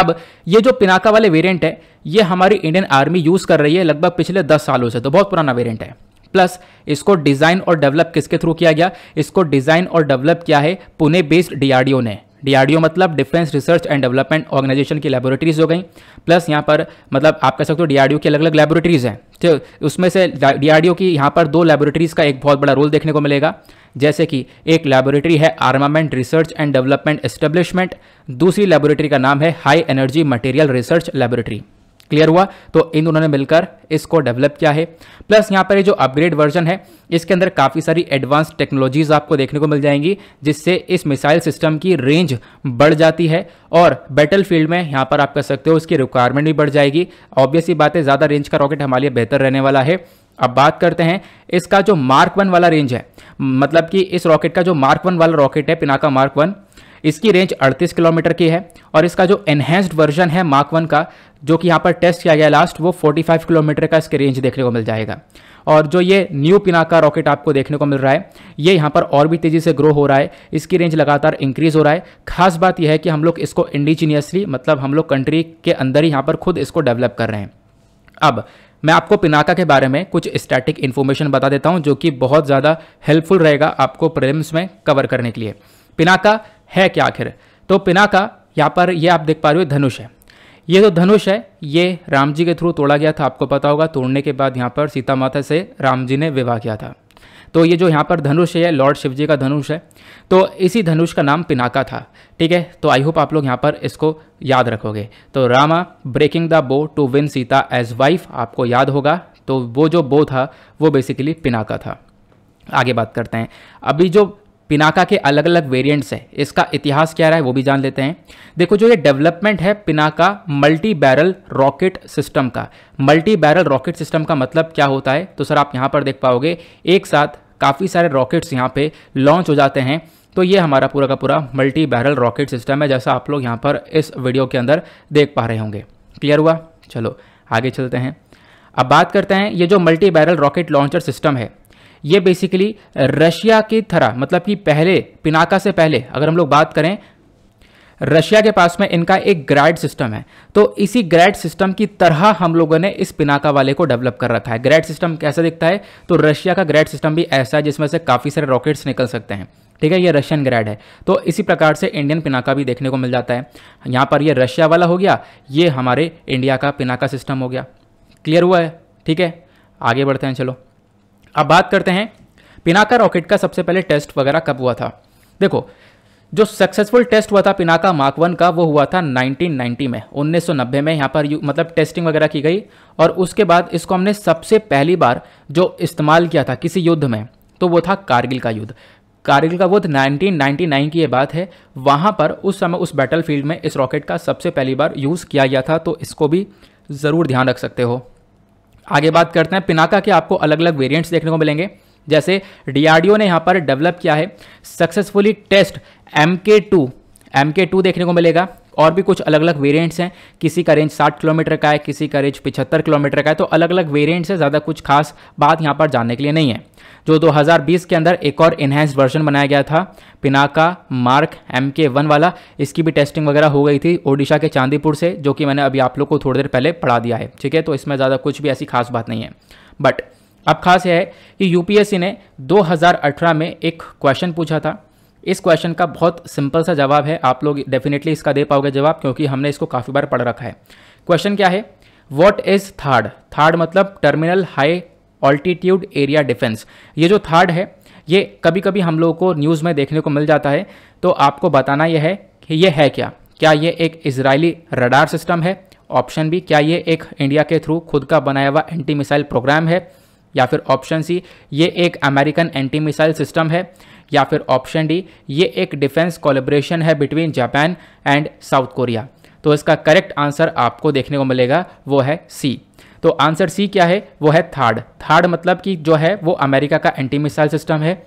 अब ये जो पिनाका वाले वेरियंट है ये हमारी इंडियन आर्मी यूज़ कर रही है लगभग पिछले दस सालों से तो बहुत पुराना वेरियंट है प्लस इसको डिज़ाइन और डेवलप किसके थ्रू किया गया इसको डिज़ाइन और डेवलप किया है पुणे बेस्ड डीआरडीओ ने डीआरडीओ मतलब defence research and development organisation की लेबोरेटरीज हो गई प्लस यहाँ पर मतलब आप कह सकते हो डीआरडीओ की अलग अलग लेबोरेटरीज हैं तो उसमें से डीआरडीओ की यहाँ पर दो लेबोरेटरीज का एक बहुत बड़ा रोल देखने को मिलेगा जैसे कि एक लेबोरेटरी है armament research and development establishment दूसरी लेबोरेटरी का नाम है high energy material research laboratory clear हुआ तो इन दोनों ने मिलकर इसको डेवलप किया है प्लस यहाँ पर ये जो अपग्रेड वर्जन है इसके अंदर काफ़ी सारी एडवांस टेक्नोलॉजीज आपको देखने को मिल जाएंगी जिससे इस मिसाइल सिस्टम की रेंज बढ़ जाती है और बैटल फील्ड में यहाँ पर आप कह सकते हो इसकी रिक्वायरमेंट भी बढ़ जाएगी ऑब्वियसली बात है ज़्यादा रेंज का रॉकेट हमारे लिए बेहतर रहने वाला है अब बात करते हैं इसका जो मार्क वन वाला रेंज है मतलब कि इस रॉकेट का जो मार्क वन वाला रॉकेट है पिनाका मार्क वन इसकी रेंज 38 किलोमीटर की है और इसका जो एनहेंस्ड वर्जन है मार्क वन का जो कि यहाँ पर टेस्ट किया गया लास्ट वो 45 किलोमीटर का इसके रेंज देखने को मिल जाएगा और जो ये न्यू पिनाका रॉकेट आपको देखने को मिल रहा है ये यहाँ पर और भी तेज़ी से ग्रो हो रहा है इसकी रेंज लगातार इंक्रीज़ हो रहा है खास बात यह है कि हम लोग इसको इंडिजीनियसली मतलब हम लोग कंट्री के अंदर ही यहाँ पर खुद इसको डेवलप कर रहे हैं अब मैं आपको पिनाका के बारे में कुछ स्टैटिक इन्फॉर्मेशन बता देता हूँ जो कि बहुत ज़्यादा हेल्पफुल रहेगा आपको प्रेम्स में कवर करने के लिए पिनाका है क्या आखिर तो पिनाका यहाँ पर ये आप देख पा रहे हो धनुष है ये जो तो धनुष है ये राम जी के थ्रू तोड़ा गया था आपको पता होगा तोड़ने के बाद यहाँ पर सीता माता से राम जी ने विवाह किया था तो ये जो यहाँ पर धनुष है लॉर्ड शिव जी का धनुष है तो इसी धनुष का नाम पिनाका था ठीक है तो आई होप आप लोग यहाँ पर इसको याद रखोगे तो Rama breaking the bow to win Sita as wife आपको याद होगा तो वो जो बो था वो बेसिकली पिनाका था आगे बात करते हैं अभी जो पिनाका के अलग अलग वेरिएंट्स हैं इसका इतिहास क्या रहा है वो भी जान लेते हैं देखो जो ये डेवलपमेंट है Pinaka multi barrel rocket system का मल्टी बैरल रॉकेट सिस्टम का मतलब क्या होता है तो सर आप यहाँ पर देख पाओगे एक साथ काफ़ी सारे रॉकेट्स यहाँ पर लॉन्च हो जाते हैं तो ये हमारा पूरा का पूरा मल्टी बैरल रॉकेट सिस्टम है जैसा आप लोग यहाँ पर इस वीडियो के अंदर देख पा रहे होंगे क्लियर हुआ चलो आगे चलते हैं अब बात करते हैं ये जो multi barrel rocket launcher system है ये बेसिकली रशिया की तरह मतलब कि पहले पिनाका से पहले अगर हम लोग बात करें रशिया के पास में इनका एक ग्रैड सिस्टम है तो इसी ग्रैड सिस्टम की तरह हम लोगों ने इस पिनाका वाले को डेवलप कर रखा है ग्रैड सिस्टम कैसा दिखता है तो रशिया का ग्रैड सिस्टम भी ऐसा है जिसमें से काफ़ी सारे रॉकेट्स निकल सकते हैं ठीक है ये रशियन ग्रैड है तो इसी प्रकार से इंडियन पिनाका भी देखने को मिल जाता है यहाँ पर यह रशिया वाला हो गया ये हमारे इंडिया का पिनाका सिस्टम हो गया क्लियर हुआ है ठीक है आगे बढ़ते हैं चलो अब बात करते हैं पिनाका रॉकेट का सबसे पहले टेस्ट वगैरह कब हुआ था देखो जो सक्सेसफुल टेस्ट हुआ था पिनाका मार्क वन का वो हुआ था 1990 में 1990 में यहाँ पर मतलब टेस्टिंग वगैरह की गई और उसके बाद इसको हमने सबसे पहली बार जो इस्तेमाल किया था किसी युद्ध में तो वो था कारगिल का युद्ध कारगिल का युद्ध 1999 की ये बात है वहाँ पर उस समय उस बैटल फील्ड में इस रॉकेट का सबसे पहली बार यूज़ किया गया था तो इसको भी ज़रूर ध्यान रख सकते हो आगे बात करते हैं पिनाका के आपको अलग अलग वेरियंट्स देखने को मिलेंगे जैसे डीआरडीओ ने यहाँ पर डेवलप किया है successfully test M K two M K two देखने को मिलेगा और भी कुछ अलग अलग वेरिएंट्स हैं किसी का रेंज 60 किलोमीटर का है किसी का रेंज 75 किलोमीटर का है तो अलग अलग वेरिएंट्स है ज़्यादा कुछ खास बात यहाँ पर जानने के लिए नहीं है जो 2020 के अंदर एक और इन्हेंस्ड वर्जन बनाया गया था Pinaka mark M K one वाला इसकी भी टेस्टिंग वगैरह हो गई थी ओडिशा के चांदीपुर से जो कि मैंने अभी आप लोग को थोड़ी देर पहले पढ़ा दिया है ठीक है तो इसमें ज़्यादा कुछ भी ऐसी खास बात नहीं है बट अब खास है कि यूपीएससी ने 2018 में एक क्वेश्चन पूछा था इस क्वेश्चन का बहुत सिंपल सा जवाब है आप लोग डेफिनेटली इसका दे पाओगे जवाब क्योंकि हमने इसको काफ़ी बार पढ़ रखा है क्वेश्चन क्या है वॉट इज थार्ड थार्ड मतलब terminal high altitude area defence ये जो थार्ड है ये कभी कभी हम लोगों को न्यूज़ में देखने को मिल जाता है तो आपको बताना यह है कि ये है क्या क्या ये एक इसराइली रडार सिस्टम है ऑप्शन बी क्या ये एक इंडिया के थ्रू खुद का बनाया हुआ एंटी मिसाइल प्रोग्राम है या फिर ऑप्शन सी ये एक अमेरिकन एंटी मिसाइल सिस्टम है या फिर ऑप्शन डी ये एक डिफेंस कोलेब्रेशन है between Japan and South Korea तो इसका करेक्ट आंसर आपको देखने को मिलेगा वो है सी तो आंसर सी क्या है वो है थार्ड थार्ड मतलब कि जो है वो अमेरिका का एंटी मिसाइल सिस्टम है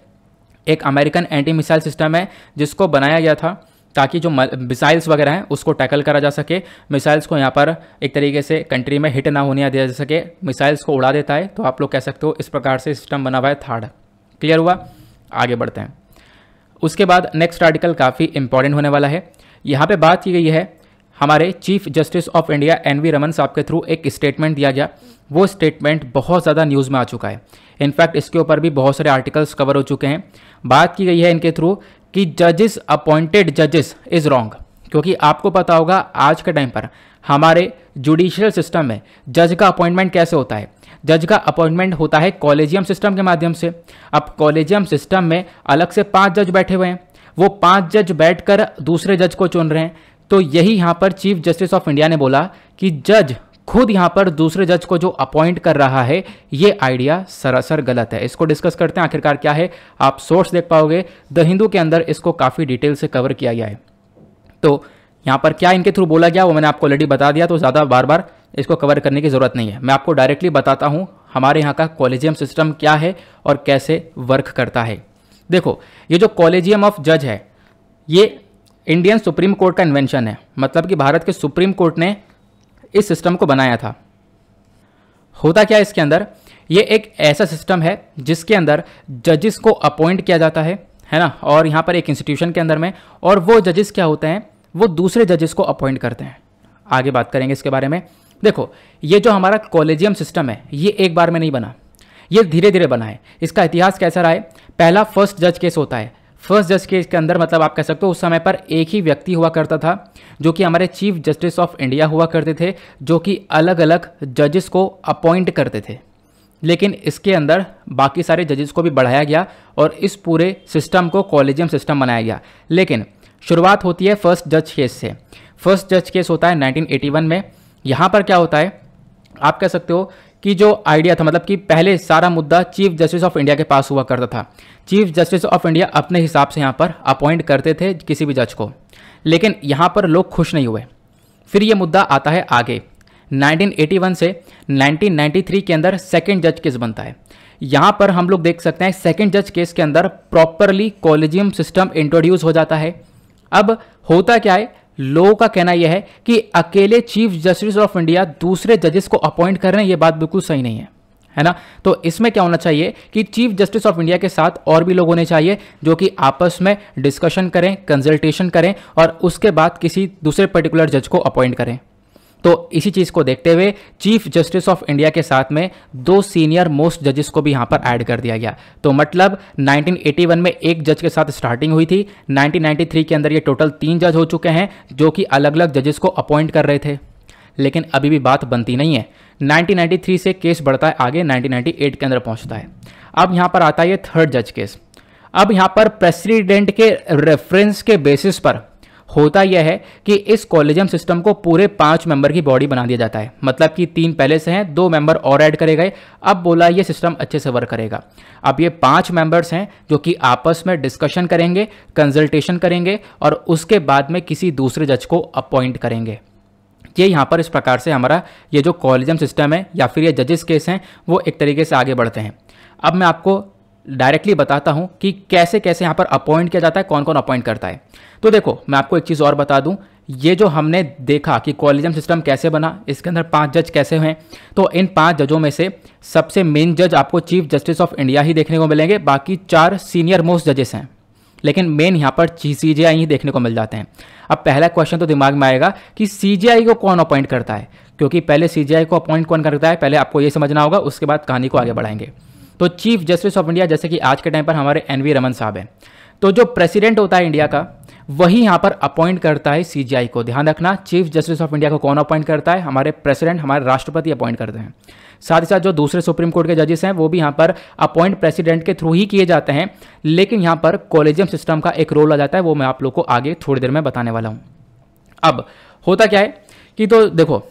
एक अमेरिकन एंटी मिसाइल सिस्टम है जिसको बनाया गया था ताकि जो मिसाइल्स वगैरह हैं उसको टैकल करा जा सके मिसाइल्स को यहाँ पर एक तरीके से कंट्री में हिट ना होने दिया जा सके मिसाइल्स को उड़ा देता है तो आप लोग कह सकते हो इस प्रकार से सिस्टम बना हुआ है थार्ड क्लियर हुआ आगे बढ़ते हैं उसके बाद नेक्स्ट आर्टिकल काफ़ी इंपॉर्टेंट होने वाला है यहाँ पे बात की गई है हमारे chief justice of India N V Raman साहब के थ्रू एक स्टेटमेंट दिया गया वो स्टेटमेंट बहुत ज़्यादा न्यूज़ में आ चुका है इनफैक्ट इसके ऊपर भी बहुत सारे आर्टिकल्स कवर हो चुके हैं बात की गई है इनके थ्रू कि जजेस अपॉइंटेड जजेस इज़ रॉन्ग क्योंकि आपको पता होगा आज के टाइम पर हमारे जुडिशियल सिस्टम में जज का अपॉइंटमेंट कैसे होता है जज का अपॉइंटमेंट होता है कॉलेजियम सिस्टम के माध्यम से अब कॉलेजियम सिस्टम में अलग से पांच जज बैठे हुए हैं वो पांच जज बैठकर दूसरे जज को चुन रहे हैं तो यही यहां पर चीफ जस्टिस ऑफ इंडिया ने बोला कि जज खुद यहां पर दूसरे जज को जो अपॉइंट कर रहा है ये आइडिया सरासर गलत है इसको डिस्कस करते हैं आखिरकार क्या है आप सोर्स देख पाओगे द हिंदू के अंदर इसको काफ़ी डिटेल से कवर किया गया है तो यहां पर क्या इनके थ्रू बोला गया वो मैंने आपको ऑलरेडी बता दिया तो ज़्यादा बार बार इसको कवर करने की ज़रूरत नहीं है मैं आपको डायरेक्टली बताता हूँ हमारे यहाँ का कॉलेजियम सिस्टम क्या है और कैसे वर्क करता है देखो ये जो कॉलेजियम ऑफ जज है ये इंडियन सुप्रीम कोर्ट का इन्वेंशन है मतलब कि भारत के सुप्रीम कोर्ट ने इस सिस्टम को बनाया था होता क्या है इसके अंदर ये एक ऐसा सिस्टम है जिसके अंदर जजिस को अपॉइंट किया जाता है है ना और यहाँ पर एक इंस्टीट्यूशन के अंदर में और वो जजेस क्या होते हैं वो दूसरे जजेस को अपॉइंट करते हैं आगे बात करेंगे इसके बारे में देखो ये जो हमारा कॉलेजियम सिस्टम है ये एक बार में नहीं बना ये धीरे धीरे बना है इसका इतिहास कैसा रहा है पहला फर्स्ट जज केस होता है फर्स्ट जज केस के अंदर मतलब आप कह सकते हो उस समय पर एक ही व्यक्ति हुआ करता था जो कि हमारे चीफ जस्टिस ऑफ इंडिया हुआ करते थे जो कि अलग अलग जजेस को अपॉइंट करते थे लेकिन इसके अंदर बाकी सारे जजेस को भी बढ़ाया गया और इस पूरे सिस्टम को कॉलेजियम सिस्टम बनाया गया लेकिन शुरुआत होती है फर्स्ट जज केस से फर्स्ट जज केस होता है 1981 में यहाँ पर क्या होता है आप कह सकते हो कि जो आइडिया था मतलब कि पहले सारा मुद्दा चीफ जस्टिस ऑफ इंडिया के पास हुआ करता था चीफ जस्टिस ऑफ इंडिया अपने हिसाब से यहाँ पर अपॉइंट करते थे किसी भी जज को लेकिन यहाँ पर लोग खुश नहीं हुए फिर ये मुद्दा आता है आगे 1981 से 1993 के अंदर सेकेंड जज केस बनता है यहाँ पर हम लोग देख सकते हैं सेकेंड जज केस के अंदर प्रॉपरली कॉलेजियम सिस्टम इंट्रोड्यूस हो जाता है अब होता क्या है लोगों का कहना यह है कि अकेले चीफ जस्टिस ऑफ इंडिया दूसरे जजेस को अपॉइंट कर रहे हैं यह बात बिल्कुल सही नहीं है है ना तो इसमें क्या होना चाहिए कि चीफ जस्टिस ऑफ इंडिया के साथ और भी लोग होने चाहिए जो कि आपस में डिस्कशन करें कंसल्टेशन करें और उसके बाद किसी दूसरे पर्टिकुलर जज को अपॉइंट करें तो इसी चीज़ को देखते हुए चीफ जस्टिस ऑफ इंडिया के साथ में दो सीनियर मोस्ट जजेस को भी यहाँ पर ऐड कर दिया गया तो मतलब 1981 में एक जज के साथ स्टार्टिंग हुई थी 1993 के अंदर ये टोटल तीन जज हो चुके हैं जो कि अलग अलग जजेस को अपॉइंट कर रहे थे लेकिन अभी भी बात बनती नहीं है 1993 से केस बढ़ता है आगे 1998 के अंदर पहुंचता है अब यहाँ पर आता है थर्ड जज केस अब यहाँ पर प्रेसिडेंट के रेफरेंस के बेसिस पर होता यह है कि इस कॉलेजियम सिस्टम को पूरे पांच मेंबर की बॉडी बना दिया जाता है मतलब कि तीन पहले से हैं दो मेंबर और ऐड करे गए अब बोला ये सिस्टम अच्छे से वर्क करेगा अब ये पांच मेंबर्स हैं जो कि आपस में डिस्कशन करेंगे कंसल्टेशन करेंगे और उसके बाद में किसी दूसरे जज को अपॉइंट करेंगे ये यहाँ पर इस प्रकार से हमारा ये जो कॉलेजियम सिस्टम है या फिर ये जजेस केस हैं वो एक तरीके से आगे बढ़ते हैं अब मैं आपको डायरेक्टली बताता हूँ कि कैसे कैसे यहाँ पर अपॉइंट किया जाता है कौन कौन अपॉइंट करता है तो देखो मैं आपको एक चीज़ और बता दूँ ये जो हमने देखा कि कॉलेजियम सिस्टम कैसे बना इसके अंदर पांच जज कैसे हैं तो इन पांच जजों में से सबसे मेन जज आपको चीफ जस्टिस ऑफ इंडिया ही देखने को मिलेंगे बाकी चार सीनियर मोस्ट जजेस हैं लेकिन मेन यहां पर सी आई ही देखने को मिल जाते हैं अब पहला क्वेश्चन तो दिमाग में आएगा कि सी को कौन अपॉइंट करता है क्योंकि पहले सी को अपॉइंट कौन करता है पहले आपको ये समझना होगा उसके बाद कहानी को आगे बढ़ाएंगे तो चीफ जस्टिस ऑफ इंडिया जैसे कि आज के टाइम पर हमारे एन वी रमन साहब हैं तो जो प्रेसिडेंट होता है इंडिया का वही यहाँ पर अपॉइंट करता है सी को ध्यान रखना चीफ जस्टिस ऑफ इंडिया को कौन अपॉइंट करता है हमारे प्रेसिडेंट हमारे राष्ट्रपति अपॉइंट करते हैं साथ ही साथ जो दूसरे सुप्रीम कोर्ट के जजेस हैं वो भी यहाँ पर अपॉइंट प्रेसिडेंट के थ्रू ही किए जाते हैं लेकिन यहाँ पर कॉलेजियम सिस्टम का एक रोल आ जाता है वो मैं आप लोग को आगे थोड़ी देर में बताने वाला हूँ अब होता क्या है कि तो देखो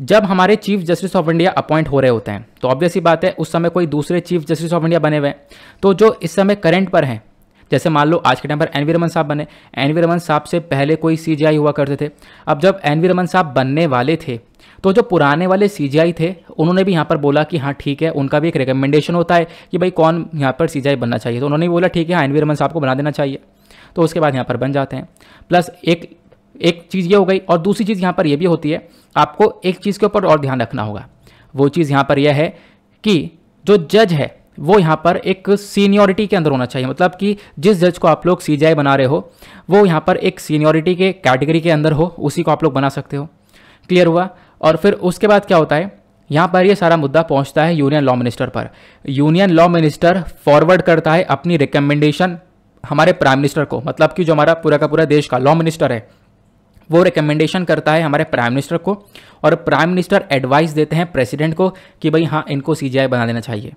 जब हमारे chief justice of India appoint हो रहे होते हैं तो ऑब्वियस ही बात है उस समय कोई दूसरे चीफ जस्टिस ऑफ इंडिया बने हुए हैं तो जो इस समय करंट पर हैं जैसे मान लो आज के टाइम पर एन रमन साहब बने एन रमन साहब से पहले कोई सी हुआ करते थे अब जब एन रमन साहब बनने वाले थे तो जो पुराने वाले सी थे उन्होंने भी यहाँ पर बोला कि हाँ ठीक है उनका भी एक रिकमेंडेशन होता है कि भाई कौन यहाँ पर सी बनना चाहिए तो उन्होंने भी बोला ठीक है हाँ एनवी रमन साहब को बना देना चाहिए तो उसके बाद यहाँ पर बन जाते हैं प्लस एक एक चीज़ ये हो गई और दूसरी चीज़ यहाँ पर यह भी होती है आपको एक चीज़ के ऊपर और ध्यान रखना होगा वो चीज़ यहाँ पर यह है कि जो जज है वो यहाँ पर एक सीनियोरिटी के अंदर होना चाहिए मतलब कि जिस जज को आप लोग सी बना रहे हो वो यहाँ पर एक सीनियोरिटी के कैटेगरी के अंदर हो उसी को आप लोग बना सकते हो क्लियर हुआ और फिर उसके बाद क्या होता है यहाँ पर ये सारा मुद्दा पहुँचता है यूनियन लॉ मिनिस्टर पर यूनियन लॉ मिनिस्टर फॉरवर्ड करता है अपनी रिकमेंडेशन हमारे प्राइम मिनिस्टर को मतलब कि जो हमारा पूरा का पूरा देश का लॉ मिनिस्टर है वो रिकमेंडेशन करता है हमारे प्राइम मिनिस्टर को और प्राइम मिनिस्टर एडवाइस देते हैं प्रेसिडेंट को कि भाई हाँ इनको सी बना देना चाहिए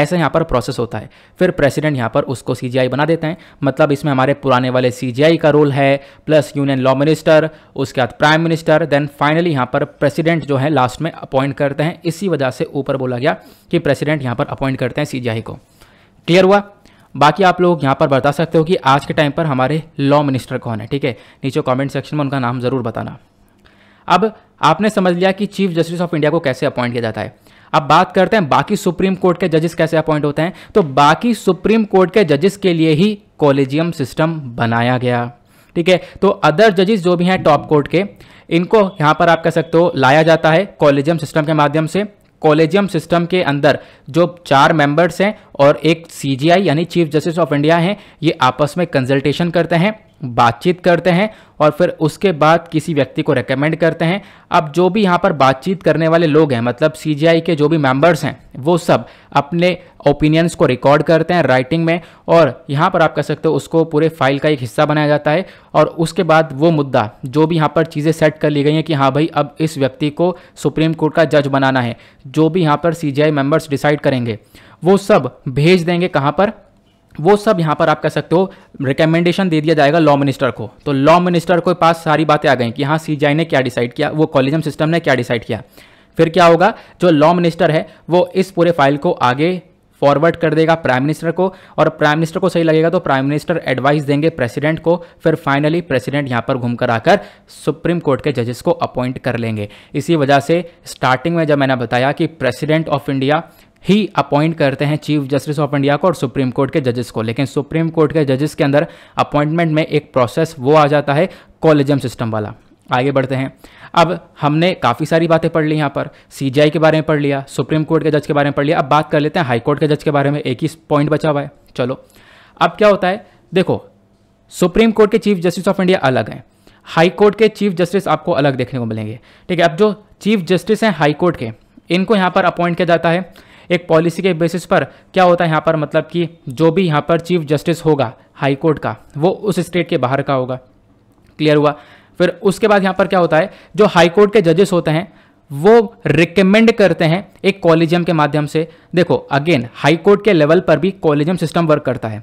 ऐसा यहाँ पर प्रोसेस होता है फिर प्रेसिडेंट यहाँ पर उसको सी बना देते हैं मतलब इसमें हमारे पुराने वाले सी का रोल है प्लस यूनियन लॉ मिनिस्टर उसके बाद प्राइम मिनिस्टर देन फाइनली यहाँ पर प्रेसिडेंट जो है लास्ट में अपॉइंट करते हैं इसी वजह से ऊपर बोला गया कि प्रेसिडेंट यहाँ पर अपॉइंट करते हैं सी को क्लियर हुआ बाकी आप लोग यहाँ पर बता सकते हो कि आज के टाइम पर हमारे लॉ मिनिस्टर कौन है ठीक है नीचे कॉमेंट सेक्शन में उनका नाम ज़रूर बताना अब आपने समझ लिया कि चीफ जस्टिस ऑफ इंडिया को कैसे अपॉइंट किया जाता है अब बात करते हैं बाकी सुप्रीम कोर्ट के जजेस कैसे अपॉइंट होते हैं तो बाकी सुप्रीम कोर्ट के जजेस के लिए ही कॉलेजियम सिस्टम बनाया गया ठीक है तो अदर जजेस जो भी हैं टॉप कोर्ट के इनको यहाँ पर आप कह सकते हो लाया जाता है कॉलेजियम सिस्टम के माध्यम से कॉलेजियम सिस्टम के अंदर जो चार मेंबर्स हैं और एक सी यानी चीफ जस्टिस ऑफ इंडिया हैं ये आपस में कंसल्टेशन करते हैं बातचीत करते हैं और फिर उसके बाद किसी व्यक्ति को रेकमेंड करते हैं अब जो भी यहाँ पर बातचीत करने वाले लोग हैं मतलब सी के जो भी मेंबर्स हैं वो सब अपने ओपिनियंस को रिकॉर्ड करते हैं राइटिंग में और यहाँ पर आप कह सकते हो उसको पूरे फाइल का एक हिस्सा बनाया जाता है और उसके बाद वो मुद्दा जो भी यहाँ पर चीज़ें सेट कर ली गई हैं कि हाँ भाई अब इस व्यक्ति को सुप्रीम कोर्ट का जज बनाना है जो भी यहाँ पर सी मेंबर्स डिसाइड करेंगे वो सब भेज देंगे कहाँ पर वो सब यहाँ पर आप कह सकते हो रिकमेंडेशन दे दिया जाएगा लॉ मिनिस्टर को तो लॉ मिनिस्टर के पास सारी बातें आ गई कि हाँ सी ने क्या डिसाइड किया वो कॉलेजम सिस्टम ने क्या डिसाइड किया फिर क्या होगा जो लॉ मिनिस्टर है वो इस पूरे फाइल को आगे फॉरवर्ड कर देगा प्राइम मिनिस्टर को और प्राइम मिनिस्टर को सही लगेगा तो प्राइम मिनिस्टर एडवाइस देंगे प्रेसिडेंट को फिर फाइनली प्रेसिडेंट यहाँ पर घूमकर आकर सुप्रीम कोर्ट के जजेस को अपॉइंट कर लेंगे इसी वजह से स्टार्टिंग में जब मैंने बताया कि प्रेसिडेंट ऑफ इंडिया ही अपॉइंट करते हैं चीफ जस्टिस ऑफ इंडिया को और सुप्रीम कोर्ट के जजेस को लेकिन सुप्रीम कोर्ट के जजेस के अंदर अपॉइंटमेंट में एक प्रोसेस वो आ जाता है कॉलेजियम सिस्टम वाला आगे बढ़ते हैं अब हमने काफ़ी सारी बातें पढ़ ली यहाँ पर सी के बारे में पढ़ लिया सुप्रीम कोर्ट के जज के बारे में पढ़ लिया अब बात कर लेते हैं हाई कोर्ट के जज के बारे में एक ही पॉइंट बचा हुआ है चलो अब क्या होता है देखो सुप्रीम कोर्ट के चीफ जस्टिस ऑफ इंडिया अलग हैं हाई कोर्ट के चीफ जस्टिस आपको अलग देखने को मिलेंगे ठीक है अब जो चीफ जस्टिस हैं हाई कोर्ट के इनको यहाँ पर अपॉइंट किया जाता है एक पॉलिसी के बेसिस पर क्या होता है यहाँ पर मतलब कि जो भी यहाँ पर चीफ जस्टिस होगा हाई कोर्ट का वो उस स्टेट के बाहर का होगा क्लियर हुआ फिर उसके बाद यहाँ पर क्या होता है जो हाई कोर्ट के जजेस होते हैं वो रिकमेंड करते हैं एक कॉलेजियम के माध्यम से देखो अगेन हाई कोर्ट के लेवल पर भी कॉलेजियम सिस्टम वर्क करता है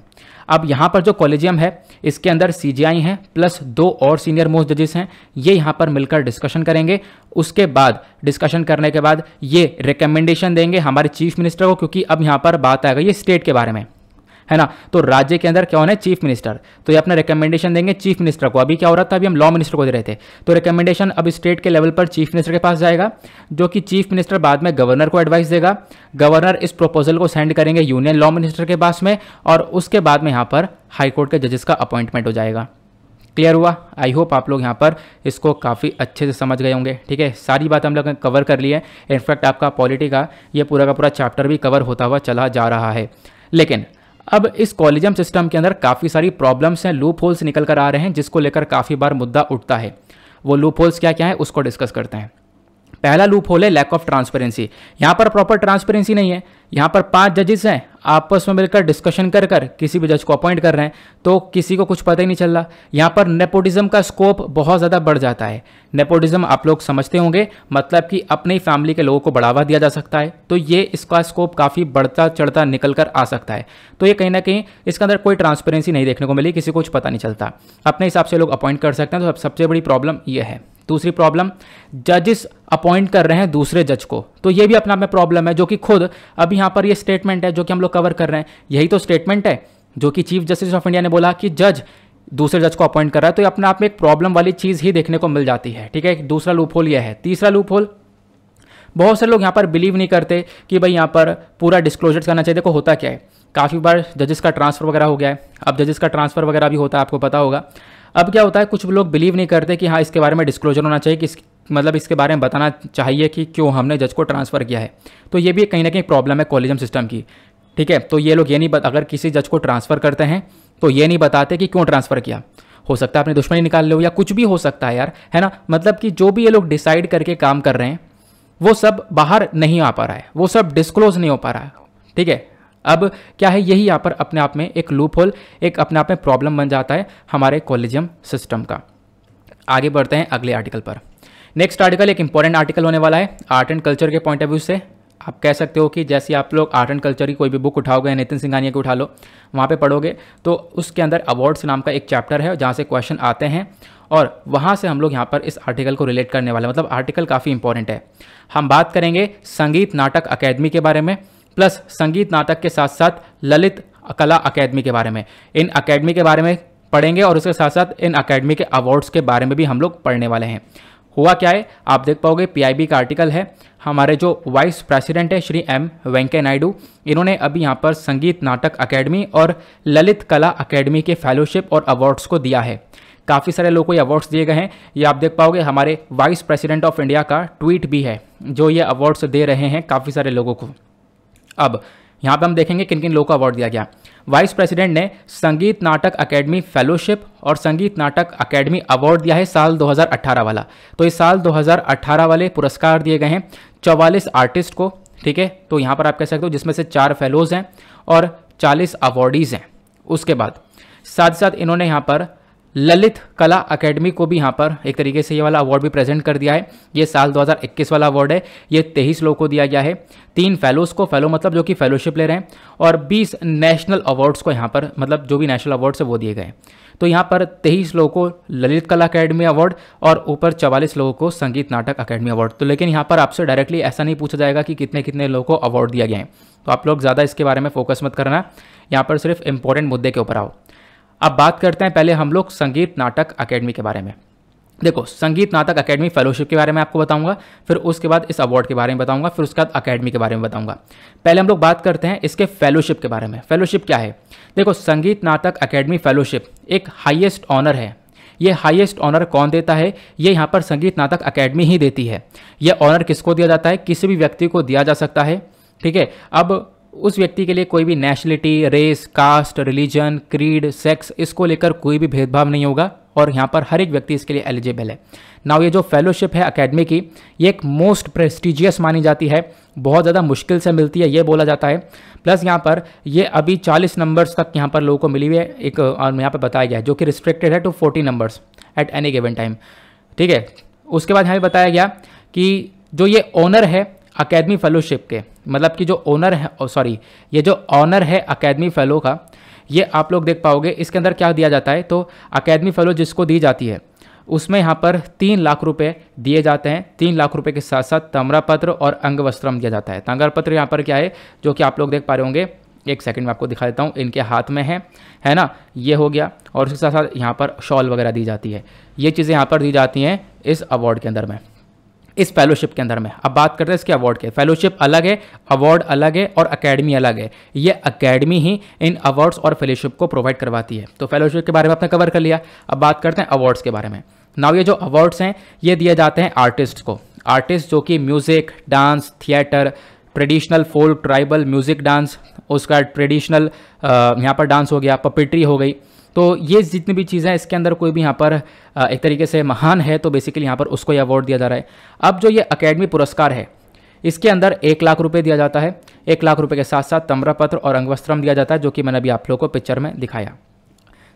अब यहाँ पर जो कॉलेजियम है इसके अंदर सी हैं प्लस दो और सीनियर मोस्ट जजेस हैं ये यहाँ पर मिलकर डिस्कशन करेंगे उसके बाद डिस्कशन करने के बाद ये रिकमेंडेशन देंगे हमारे चीफ मिनिस्टर को क्योंकि अब यहाँ पर बात आएगा ये स्टेट के बारे में है ना तो राज्य के अंदर क्या होना है चीफ मिनिस्टर तो ये अपना रिकमेंडेशन देंगे चीफ मिनिस्टर को अभी क्या हो रहा था अभी हम लॉ मिनिस्टर को दे रहे थे तो रिकमेंडेशन अब स्टेट के लेवल पर चीफ मिनिस्टर के पास जाएगा जो कि चीफ मिनिस्टर बाद में गवर्नर को एडवाइस देगा गवर्नर इस प्रपोजल को सेंड करेंगे यूनियन लॉ मिनिस्टर के पास में और उसके बाद में यहाँ पर हाईकोर्ट के जजेस का अपॉइंटमेंट हो जाएगा क्लियर हुआ आई होप आप लोग यहाँ पर इसको काफ़ी अच्छे से समझ गए होंगे ठीक है सारी बात हम लोग ने कवर कर ली है इनफैक्ट आपका पॉलिटी का ये पूरा का पूरा चैप्टर भी कवर होता हुआ चला जा रहा है लेकिन अब इस कॉलेजम सिस्टम के अंदर काफ़ी सारी प्रॉब्लम्स हैं लूप होल्स निकल कर आ रहे हैं जिसको लेकर काफ़ी बार मुद्दा उठता है वो लूप होल्स क्या क्या है उसको डिस्कस करते हैं पहला लूप होल है लैक ऑफ ट्रांसपेरेंसी यहाँ पर प्रॉपर ट्रांसपेरेंसी नहीं है यहाँ पर पांच जजेस हैं आपस में मिलकर डिस्कशन कर कर किसी भी जज को अपॉइंट कर रहे हैं तो किसी को कुछ पता ही नहीं चल रहा यहाँ पर नेपोटिज्म का स्कोप बहुत ज़्यादा बढ़ जाता है नेपोटिज्म आप लोग समझते होंगे मतलब कि अपनी फैमिली के लोगों को बढ़ावा दिया जा सकता है तो ये इसका स्कोप काफ़ी बढ़ता चढ़ता निकल कर आ सकता है तो ये कहीं ना कहीं इसके अंदर कोई ट्रांसपेरेंसी नहीं देखने को मिली किसी को कुछ पता नहीं चलता अपने हिसाब से लोग अपॉइंट कर सकते हैं तो सबसे बड़ी प्रॉब्लम यह है दूसरी प्रॉब्लम जजेस अपॉइंट कर रहे हैं दूसरे जज को तो ये भी अपना में प्रॉब्लम है जो कि खुद अब यहाँ पर ये स्टेटमेंट है जो कि हम लोग कवर कर रहे हैं यही तो स्टेटमेंट है जो कि चीफ जस्टिस ऑफ इंडिया ने बोला कि जज दूसरे जज को अपॉइंट कर रहा है तो ये अपने आप में एक प्रॉब्लम वाली चीज़ ही देखने को मिल जाती है ठीक है दूसरा लूप होल यह है तीसरा लूप होल बहुत से लोग यहाँ पर बिलीव नहीं करते कि भाई यहाँ पर पूरा डिस्क्लोजर करना चाहिए देखो होता क्या है काफ़ी बार जजेस का ट्रांसफ़र वगैरह हो गया है अब जजेस का ट्रांसफ़र वगैरह भी होता है आपको पता होगा अब क्या होता है कुछ लोग बिलीव नहीं करते कि हाँ इसके बारे में डिस्क्लोजर होना चाहिए कि इस मतलब इसके बारे में बताना चाहिए कि क्यों हमने जज को ट्रांसफ़र किया है तो ये भी कहीं ना कहीं प्रॉब्लम है कॉलेजम सिस्टम की ठीक है तो ये लोग ये नहीं बता अगर किसी जज को ट्रांसफ़र करते हैं तो ये नहीं बताते कि क्यों ट्रांसफ़र किया हो सकता है अपनी दुश्मनी निकाल लो या कुछ भी हो सकता है यार है ना मतलब कि जो भी ये लोग डिसाइड करके काम कर रहे हैं वो सब बाहर नहीं आ पा रहा है वो सब डिस्क्लोज नहीं हो पा रहा है ठीक है अब क्या है यही यहाँ पर अपने आप में एक लूप होल एक अपने आप में प्रॉब्लम बन जाता है हमारे कॉलेजियम सिस्टम का आगे बढ़ते हैं अगले आर्टिकल पर नेक्स्ट आर्टिकल एक इंपॉर्टेंट आर्टिकल होने वाला है आर्ट एंड कल्चर के पॉइंट ऑफ व्यू से आप कह सकते हो कि जैसे आप लोग आर्ट एंड कल्चर की कोई भी बुक उठाओगे नितिन सिंघानिया की उठा लो वहाँ पे पढ़ोगे तो उसके अंदर अवार्ड्स नाम का एक चैप्टर है जहाँ से क्वेश्चन आते हैं और वहाँ से हम लोग यहाँ पर इस आर्टिकल को रिलेट करने वाले मतलब आर्टिकल काफ़ी इंपॉर्टेंट है हम बात करेंगे संगीत नाटक अकेदमी के बारे में प्लस संगीत नाटक के साथ साथ ललित कला अकेडमी के बारे में इन अकेडमी के बारे में पढ़ेंगे और उसके साथ साथ इन अकेडमी के अवार्ड्स के बारे में भी हम लोग पढ़ने वाले हैं हुआ क्या है आप देख पाओगे पीआईबी का आर्टिकल है हमारे जो वाइस प्रेसिडेंट है श्री एम वेंकैया नायडू इन्होंने अभी यहाँ पर संगीत नाटक अकेडमी और ललित कला अकेडमी के फेलोशिप और अवार्ड्स को दिया है काफ़ी सारे लोगों को ये अवार्ड्स दिए गए हैं ये आप देख पाओगे हमारे वाइस प्रेसिडेंट ऑफ इंडिया का ट्वीट भी है जो ये अवार्ड्स दे रहे हैं काफ़ी सारे लोगों को अब यहाँ पे हम देखेंगे किन किन लोगों को अवार्ड दिया गया वाइस प्रेसिडेंट ने संगीत नाटक अकेडमी फेलोशिप और संगीत नाटक अकेडमी अवार्ड दिया है साल 2018 वाला तो इस साल 2018 वाले पुरस्कार दिए गए हैं चौवालीस आर्टिस्ट को ठीक है तो यहाँ पर आप कह सकते हो जिसमें से चार फेलोज़ हैं और चालीस अवार्डीज़ हैं उसके बाद साथ साथ इन्होंने यहाँ पर ललित कला अकेडमी को भी यहाँ पर एक तरीके से ये वाला अवार्ड भी प्रेजेंट कर दिया है ये साल 2021 वाला अवार्ड है ये तेईस लोगों को दिया गया है तीन फेलोज़ को फेलो मतलब जो कि फेलोशिप ले रहे हैं और 20 नेशनल अवार्ड्स को यहाँ पर मतलब जो भी नेशनल अवार्ड्स है वो दिए गए तो यहाँ पर तेईस लोगों को ललित कला अकेडमी अवार्ड और ऊपर चवालीस लोगों को संगीत नाटक अकेडमी अवार्ड तो लेकिन यहाँ पर आपसे डायरेक्टली ऐसा नहीं पूछा जाएगा कि कितने कितने लोगों को अवार्ड दिया गया है तो आप लोग ज़्यादा इसके बारे में फोकस मत करना यहाँ पर सिर्फ इंपॉर्टेंट मुद्दे के ऊपर आओ अब बात करते हैं पहले हम लोग संगीत नाटक अकेडमी के बारे में देखो संगीत नाटक अकेडमी फेलोशिप के बारे में आपको बताऊंगा फिर उसके बाद इस अवार्ड के बारे में बताऊंगा फिर उसके बाद अकेडमी के बारे में बताऊंगा पहले हम लोग बात करते हैं इसके फेलोशिप के बारे में फेलोशिप क्या है देखो संगीत नाटक अकेडमी फेलोशिप एक हाइएस्ट ऑनर है ये हाईएस्ट ऑनर कौन देता है ये यहाँ पर संगीत नाटक अकेडमी ही देती है यह ऑनर किसको दिया जाता है किसी भी व्यक्ति को दिया जा सकता है ठीक है अब उस व्यक्ति के लिए कोई भी nationality race caste religion creed sex इसको लेकर कोई भी भेदभाव नहीं होगा और यहाँ पर हर एक व्यक्ति इसके लिए एलिजिबल है नाउ ये जो फेलोशिप है अकेडमी की ये एक मोस्ट प्रेस्टिजियस मानी जाती है बहुत ज़्यादा मुश्किल से मिलती है ये बोला जाता है प्लस यहाँ पर ये अभी 40 नंबर्स तक यहाँ पर लोगों को मिली हुई है एक और यहाँ पर बताया गया है जो कि रिस्ट्रिक्टेड है टू तो 40 numbers at any given time ठीक है उसके बाद यहाँ पर बताया गया कि जो ये ऑनर है अकेडमी फेलोशिप के मतलब कि जो ओनर है सॉरी oh, ये जो ऑनर है अकेडमी फेलो का ये आप लोग देख पाओगे इसके अंदर क्या दिया जाता है तो अकेडमी फेलो जिसको दी जाती है उसमें यहाँ पर तीन लाख रुपए दिए जाते हैं तीन लाख रुपए के साथ साथ ताम्रा पत्र और अंग वस्त्रम दिया जाता है ताम्रा पत्र यहाँ पर क्या है जो कि आप लोग देख पा रहे होंगे एक सेकंड में आपको दिखा देता हूँ इनके हाथ में है है ना ये हो गया और उसके साथ साथ यहाँ पर शॉल वगैरह दी जाती है ये चीज़ें यहाँ पर दी जाती हैं इस अवार्ड के अंदर में इस फेलोशिप के अंदर में अब बात करते हैं इसके अवार्ड के फेलोशिप अलग है अवार्ड अलग है और अकेडमी अलग है ये अकेडमी ही इन अवार्ड्स और फेलोशिप को प्रोवाइड करवाती है तो फेलोशिप के बारे में आपने कवर कर लिया अब बात करते हैं अवार्ड्स के बारे में नाव ये जो अवार्ड्स हैं ये दिए जाते हैं आर्टिस्ट को आर्टिस्ट जो कि music dance theatre traditional folk tribal music dance उसका ट्रेडिशनल यहाँ पर डांस हो गया पपिट्री हो गई तो ये जितनी भी चीज़ें इसके अंदर कोई भी यहाँ पर एक तरीके से महान है तो बेसिकली यहाँ पर उसको ये अवार्ड दिया जा रहा है अब जो ये अकेडमी पुरस्कार है इसके अंदर एक लाख रुपये दिया जाता है एक लाख रुपये के साथ साथ तम्रपत्र और अंगवस्त्रम दिया जाता है जो कि मैंने अभी आप लोगों को पिक्चर में दिखाया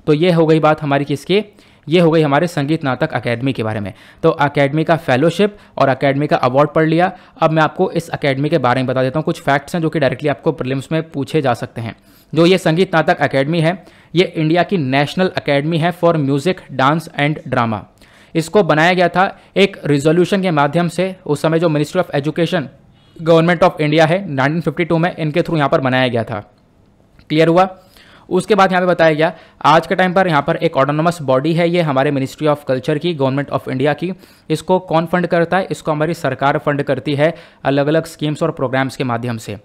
तो ये हो गई बात हमारी किसकी ये हो गई हमारे संगीत नाटक अकेडमी के बारे में तो अकेडमी का फेलोशिप और अकेडमी का अवार्ड पढ़ लिया अब मैं आपको इस अकेडमी के बारे में बता देता हूँ कुछ फैक्ट्स हैं जो कि डायरेक्टली आपको प्रिलिम्स में पूछे जा सकते हैं जो ये संगीत नाटक अकेडमी है ये इंडिया की नेशनल अकेडमी है for music dance and drama इसको बनाया गया था एक रिजोल्यूशन के माध्यम से उस समय जो ministry of education government of India है 1952 में इनके थ्रू यहाँ पर बनाया गया था क्लियर हुआ उसके बाद यहाँ पे बताया गया आज के टाइम पर यहाँ पर एक ऑटोनोमस बॉडी है ये हमारे मिनिस्ट्री ऑफ कल्चर की गवर्नमेंट ऑफ इंडिया की इसको कौन फंड करता है इसको हमारी सरकार फंड करती है अलग अलग स्कीम्स और प्रोग्राम्स के माध्यम से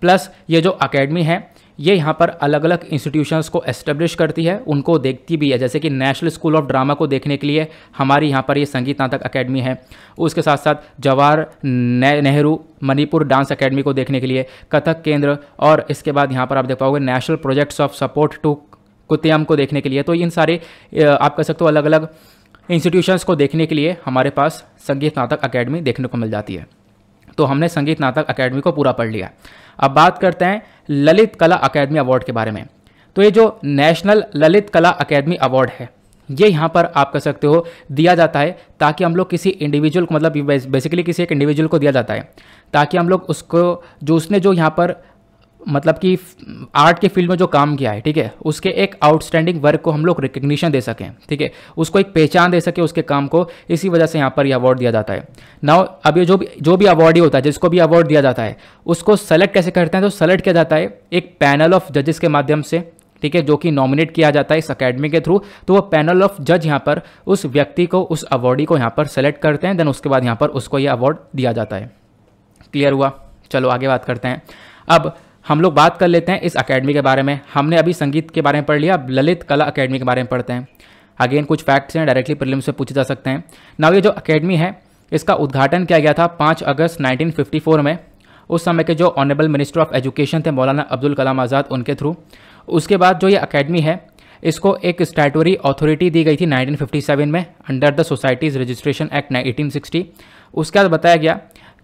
प्लस ये जो अकेडमी है ये यहाँ पर अलग अलग इंस्टीट्यूशंस को एस्टेब्लिश करती है उनको देखती भी है जैसे कि नेशनल स्कूल ऑफ ड्रामा को देखने के लिए हमारी यहाँ पर ये संगीत नाटक अकेडमी है उसके साथ साथ जवाहर नेहरू मणिपुर डांस अकेडमी को देखने के लिए कथक केंद्र और इसके बाद यहाँ पर आप देख पाओगे national projects of support to Kutiyattam को देखने के लिए तो इन सारे आप कह सकते हो अलग अलग इंस्टीट्यूशंस को देखने के लिए हमारे पास संगीत नाटक अकेडमी देखने को मिल जाती है तो हमने संगीत नाटक अकेडमी को पूरा पढ़ लिया अब बात करते हैं ललित कला अकेडमी अवार्ड के बारे में तो ये जो नेशनल ललित कला अकेडमी अवार्ड है ये यहाँ पर आप कह सकते हो दिया जाता है ताकि हम लोग किसी इंडिविजुअल को मतलब बेसिकली किसी एक इंडिविजुअल को दिया जाता है ताकि हम लोग उसको जो उसने जो यहाँ पर मतलब कि आर्ट के फील्ड में जो काम किया है ठीक है उसके एक आउटस्टैंडिंग वर्क को हम लोग रिकग्निशन दे सकें ठीक है उसको एक पहचान दे सके उसके काम को इसी वजह से यहाँ पर यह अवार्ड दिया जाता है नाउ अब ये जो भी जो भी अवार्ड ही होता है जिसको भी अवार्ड दिया जाता है उसको सेलेक्ट कैसे करते हैं तो सेलेक्ट किया जाता है एक पैनल ऑफ जजेस के माध्यम से ठीक है जो कि नॉमिनेट किया जाता है इस अकेडमी के थ्रू तो वो पैनल ऑफ जज यहाँ पर उस व्यक्ति को उस अवार्डी को यहाँ पर सेलेक्ट करते हैं देन उसके बाद यहाँ पर उसको ये अवार्ड दिया जाता है क्लियर हुआ चलो आगे बात करते हैं अब हम लोग बात कर लेते हैं इस अकेडमी के बारे में हमने अभी संगीत के बारे में पढ़ लिया अब ललित कला अकेडमी के बारे में पढ़ते हैं अगेन कुछ फैक्ट्स हैं डायरेक्टली प्रिलिम्स से पूछे जा सकते हैं नाव ये जो अकेडमी है इसका उद्घाटन किया गया था पाँच अगस्त 1954 में उस समय के जो ऑनरेबल मिनिस्टर ऑफ एजुकेशन थे मौलाना अब्दुल कलाम आज़ाद उनके थ्रू उसके बाद जो ये अकेडमी है इसको एक स्टैटरी अथॉरिटी दी गई थी 1957 में under the societies registration act 1860 उसके बाद बताया गया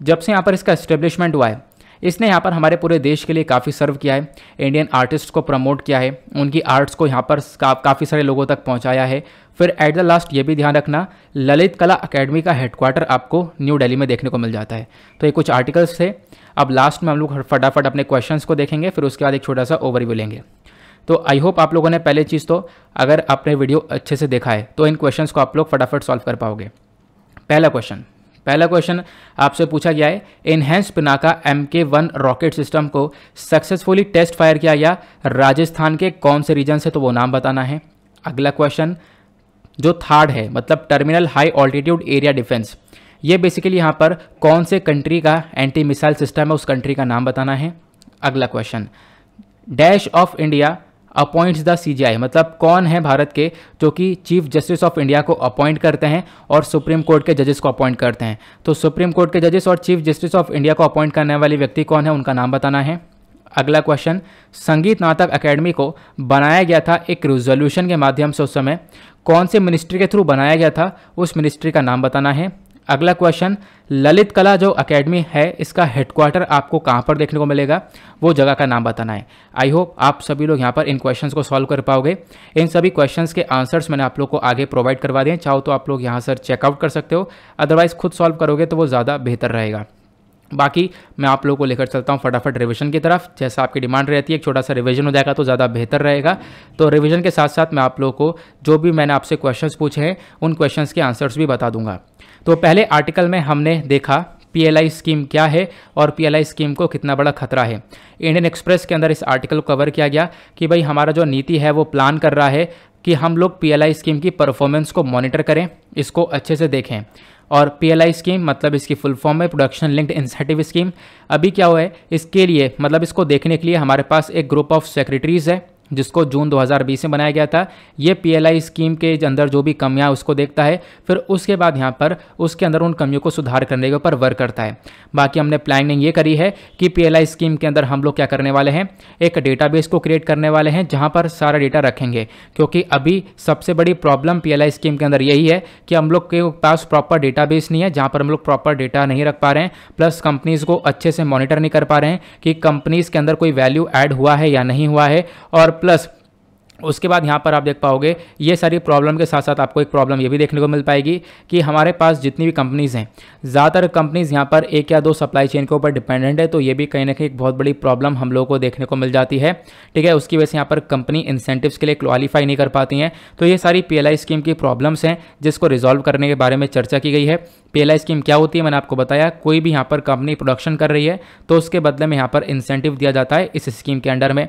जब से यहाँ पर इसका इस्टेब्लिशमेंट हुआ है इसने यहाँ पर हमारे पूरे देश के लिए काफ़ी सर्व किया है इंडियन आर्टिस्ट को प्रमोट किया है उनकी आर्ट्स को यहाँ पर का, काफ़ी सारे लोगों तक पहुँचाया है फिर एट द लास्ट ये भी ध्यान रखना ललित कला अकेडमी का हेडक्वार्टर आपको न्यू डेली में देखने को मिल जाता है तो ये कुछ आर्टिकल्स थे अब लास्ट में हम लोग फटाफट अपने क्वेश्चन को देखेंगे फिर उसके बाद एक छोटा सा ओवरव्यू लेंगे तो आई होप आप लोगों ने पहले चीज़ तो अगर आपने वीडियो अच्छे से देखा है तो इन क्वेश्चंस को आप लोग फटाफट सॉल्व कर पाओगे पहला क्वेश्चन पहला क्वेश्चन आपसे पूछा गया है enhance Pinaka M K one rocket system को सक्सेसफुली टेस्ट फायर किया गया राजस्थान के कौन से रीजन से तो वो नाम बताना है अगला क्वेश्चन जो थर्ड है मतलब terminal high altitude area defence ये बेसिकली यहाँ पर कौन से कंट्री का एंटी मिसाइल सिस्टम है उस कंट्री का नाम बताना है अगला question dash of India appoints the CJI मतलब कौन है भारत के जो कि चीफ जस्टिस ऑफ इंडिया को अपॉइंट करते हैं और सुप्रीम कोर्ट के जजेस को अपॉइंट करते हैं तो सुप्रीम कोर्ट के जजेस और चीफ जस्टिस ऑफ इंडिया को अपॉइंट करने वाले व्यक्ति कौन है उनका नाम बताना है अगला क्वेश्चन संगीत नाटक अकेडमी को बनाया गया था एक रिजोल्यूशन के माध्यम से उस समय कौन से मिनिस्ट्री के थ्रू बनाया गया था उस मिनिस्ट्री का नाम बताना है अगला क्वेश्चन ललित कला जो एकेडमी है इसका हेडक्वार्टर आपको कहाँ पर देखने को मिलेगा वो जगह का नाम बताना है आई होप आप सभी लोग यहाँ पर इन क्वेश्चंस को सॉल्व कर पाओगे इन सभी क्वेश्चंस के आंसर्स मैंने आप लोग को आगे प्रोवाइड करवा दिए चाहो तो आप लोग यहाँ सर चेकआउट कर सकते हो अदरवाइज़ खुद सॉल्व करोगे तो वो ज़्यादा बेहतर रहेगा बाकी मैं आप लोगों को लेकर चलता हूँ फटाफट रिवीजन की तरफ जैसा आपकी डिमांड रहती है एक छोटा सा रिवीजन हो जाएगा तो ज़्यादा बेहतर रहेगा तो रिवीजन के साथ साथ मैं आप लोगों को जो भी मैंने आपसे क्वेश्चंस पूछे हैं उन क्वेश्चंस के आंसर्स भी बता दूंगा तो पहले आर्टिकल में हमने देखा पीएलआई स्कीम क्या है और पीएलआई स्कीम को कितना बड़ा खतरा है इंडियन एक्सप्रेस के अंदर इस आर्टिकल को कवर किया गया कि भाई हमारा जो नीति है वो प्लान कर रहा है कि हम लोग पीएलआई स्कीम की परफॉर्मेंस को मॉनिटर करें इसको अच्छे से देखें और पीएलआई स्कीम मतलब इसकी फुल फॉर्म है प्रोडक्शन लिंक्ड इंसेंटिव स्कीम अभी क्या हुआ है इसके लिए मतलब इसको देखने के लिए हमारे पास एक ग्रुप ऑफ सेक्रेटरीज है जिसको जून 2020 में बनाया गया था ये पीएलआई स्कीम के अंदर जो भी कमियां उसको देखता है फिर उसके बाद यहाँ पर उसके अंदर उन कमियों को सुधार करने के ऊपर वर्क करता है बाकी हमने प्लानिंग ये करी है कि पीएलआई स्कीम के अंदर हम लोग क्या करने वाले हैं एक डेटाबेस को क्रिएट करने वाले हैं जहाँ पर सारा डेटा रखेंगे क्योंकि अभी सबसे बड़ी प्रॉब्लम पी स्कीम के अंदर यही है कि हम लोग के पास प्रॉपर डेटा नहीं है जहाँ पर हम लोग प्रॉपर डेटा नहीं रख पा रहे हैं प्लस कंपनीज़ को अच्छे से मॉनिटर नहीं कर पा रहे हैं कि कंपनीज़ के अंदर कोई वैल्यू एड हुआ है या नहीं हुआ है और प्लस उसके बाद यहाँ पर आप देख पाओगे ये सारी प्रॉब्लम के साथ साथ आपको एक प्रॉब्लम ये भी देखने को मिल पाएगी कि हमारे पास जितनी भी कंपनीज़ हैं ज़्यादातर कंपनीज़ यहाँ पर एक या दो सप्लाई चेन के ऊपर डिपेंडेंट है तो ये भी कहीं ना कहीं एक बहुत बड़ी प्रॉब्लम हम लोगों को देखने को मिल जाती है ठीक है उसकी वजह से यहाँ पर कंपनी इंसेंटिव्स के लिए क्वालिफाई नहीं कर पाती हैं तो ये सारी पी स्कीम की प्रॉब्लम्स हैं जिसको रिजॉल्व करने के बारे में चर्चा की गई है पी स्कीम क्या होती है मैंने आपको बताया कोई भी यहाँ पर कंपनी प्रोडक्शन कर रही है तो उसके बदले में यहाँ पर इंसेंटिव दिया जाता है इस स्कीम के अंडर में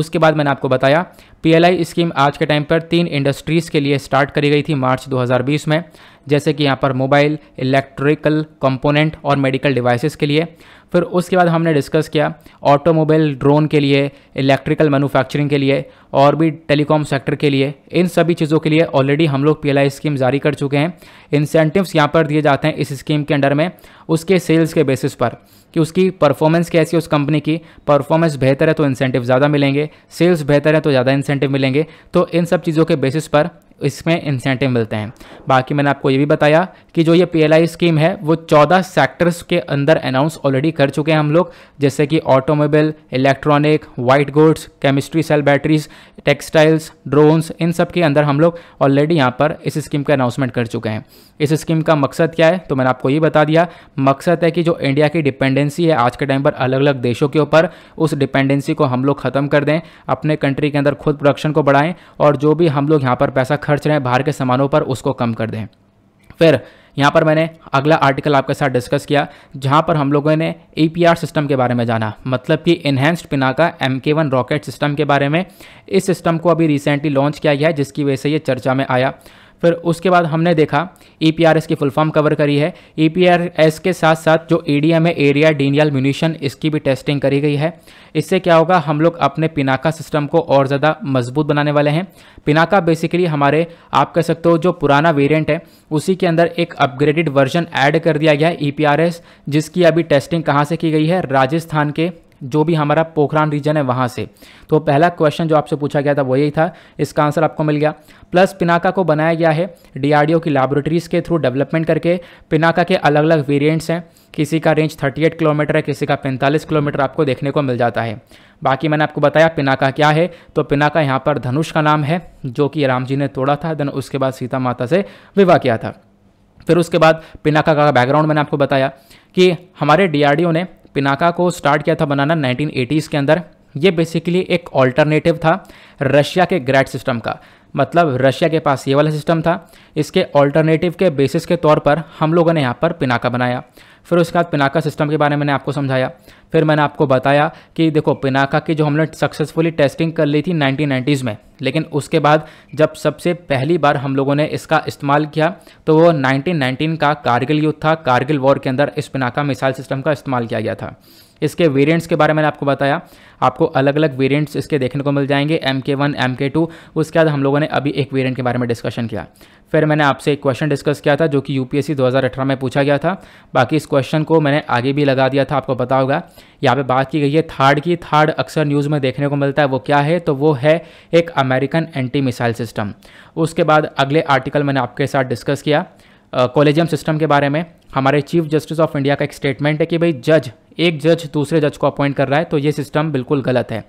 उसके बाद मैंने आपको बताया पीएलआई स्कीम आज के टाइम पर तीन इंडस्ट्रीज़ के लिए स्टार्ट करी गई थी मार्च 2020 में जैसे कि यहाँ पर मोबाइल इलेक्ट्रिकल कंपोनेंट और मेडिकल डिवाइसेस के लिए फिर उसके बाद हमने डिस्कस किया ऑटोमोबाइल ड्रोन के लिए इलेक्ट्रिकल मैन्युफैक्चरिंग के लिए और भी टेलीकॉम सेक्टर के लिए इन सभी चीज़ों के लिए ऑलरेडी हम लोग पी स्कीम जारी कर चुके हैं इंसेंटिव्स यहाँ पर दिए जाते हैं इस स्कीम के अंडर में उसके सेल्स के बेसिस पर कि उसकी परफॉर्मेंस कैसी है उस कंपनी की परफॉर्मेंस बेहतर है तो इंसेंटिव ज़्यादा मिलेंगे सेल्स बेहतर है तो ज़्यादा इंसेंटिव मिलेंगे तो इन सब चीज़ों के बेसिस पर इसमें इंसेंटिव मिलते हैं बाकी मैंने आपको ये भी बताया कि जो ये पीएलआई स्कीम है वो 14 सेक्टर्स के अंदर अनाउंस ऑलरेडी कर चुके हैं हम लोग जैसे कि automobile electronic white goods chemistry cell batteries textiles drones इन सब के अंदर हम लोग ऑलरेडी यहाँ पर इस स्कीम का अनाउंसमेंट कर चुके हैं इस स्कीम का मकसद क्या है तो मैंने आपको ये बता दिया मकसद है कि जो इंडिया की डिपेंडेंसी है आज के टाइम पर अलग अलग देशों के ऊपर उस डिपेंडेंसी को हम लोग ख़त्म कर दें अपने कंट्री के अंदर खुद प्रोडक्शन को बढ़ाएं और जो भी हम लोग यहाँ पर पैसा खर्च खर्च रहे हैं बाहर के सामानों पर उसको कम कर दें फिर यहाँ पर मैंने अगला आर्टिकल आपके साथ डिस्कस किया जहाँ पर हम लोगों ने ए सिस्टम के बारे में जाना मतलब कि इन्हेंस्ड का एम वन रॉकेट सिस्टम के बारे में इस सिस्टम को अभी रिसेंटली लॉन्च किया गया है जिसकी वजह से ये चर्चा में आया फिर उसके बाद हमने देखा ई e की फुल फॉर्म कवर करी है ई e के साथ साथ जो ईडीएम है एरिया डीनियल म्यूनिशन इसकी भी टेस्टिंग करी गई है इससे क्या होगा हम लोग अपने पिनाका सिस्टम को और ज़्यादा मजबूत बनाने वाले हैं पिनाका बेसिकली हमारे आप कह सकते हो जो पुराना वेरियंट है उसी के अंदर एक अपग्रेडेड वर्जन ऐड कर दिया गया है ई e जिसकी अभी टेस्टिंग कहाँ से की गई है राजस्थान के जो भी हमारा पोखरान रीजन है वहाँ से तो पहला क्वेश्चन जो आपसे पूछा गया था वो यही था इसका आंसर आपको मिल गया प्लस पिनाका को बनाया गया है डीआरडीओ की लैबोरेटरीज़ के थ्रू डेवलपमेंट करके पिनाका के अलग अलग वेरिएंट्स हैं किसी का रेंज 38 किलोमीटर है किसी का 45 किलोमीटर आपको देखने को मिल जाता है बाकी मैंने आपको बताया पिनाका क्या है तो पिनाका यहाँ पर धनुष का नाम है जो कि राम जी ने तोड़ा था देन उसके बाद सीता माता से विवाह किया था फिर उसके बाद पिनाका का बैकग्राउंड मैंने आपको बताया कि हमारे डीआरडीओ ने पिनाका को स्टार्ट किया था बनाना 1980s के अंदर ये बेसिकली एक ऑल्टरनेटिव था रशिया के ग्रेड सिस्टम का मतलब रशिया के पास ये वाला सिस्टम था इसके ऑल्टरनेटिव के बेसिस के तौर पर हम लोगों ने यहाँ पर पिनाका बनाया फिर उसके बाद पिनाका सिस्टम के बारे में मैंने आपको समझाया फिर मैंने आपको बताया कि देखो पिनाका की जो हमने सक्सेसफुली टेस्टिंग कर ली थी नाइनटीन में लेकिन उसके बाद जब सबसे पहली बार हम लोगों ने इसका इस्तेमाल किया तो वो 1919 का कारगिल युद्ध था कारगिल वॉर के अंदर इस पिनाका मिसाइल सिस्टम का इस्तेमाल किया गया था इसके वेरिएंट्स के बारे में आपको बताया आपको अलग अलग वेरिएंट्स इसके देखने को मिल जाएंगे M K one M K to उसके बाद हम लोगों ने अभी एक वेरिएंट के बारे में डिस्कशन किया फिर मैंने आपसे एक क्वेश्चन डिस्कस किया था जो कि यूपीएससी 2018 में पूछा गया था बाकी इस क्वेश्चन को मैंने आगे भी लगा दिया था आपको पता होगा यहाँ पे बात की गई है थर्ड की थर्ड अक्सर न्यूज़ में देखने को मिलता है वो क्या है तो वो है एक अमेरिकन एंटी मिसाइल सिस्टम उसके बाद अगले आर्टिकल मैंने आपके साथ डिस्कस किया कॉलेजियम सिस्टम के बारे में हमारे चीफ जस्टिस ऑफ इंडिया का एक स्टेटमेंट है कि भाई जज एक जज दूसरे जज को अपॉइंट कर रहा है तो ये सिस्टम बिल्कुल गलत है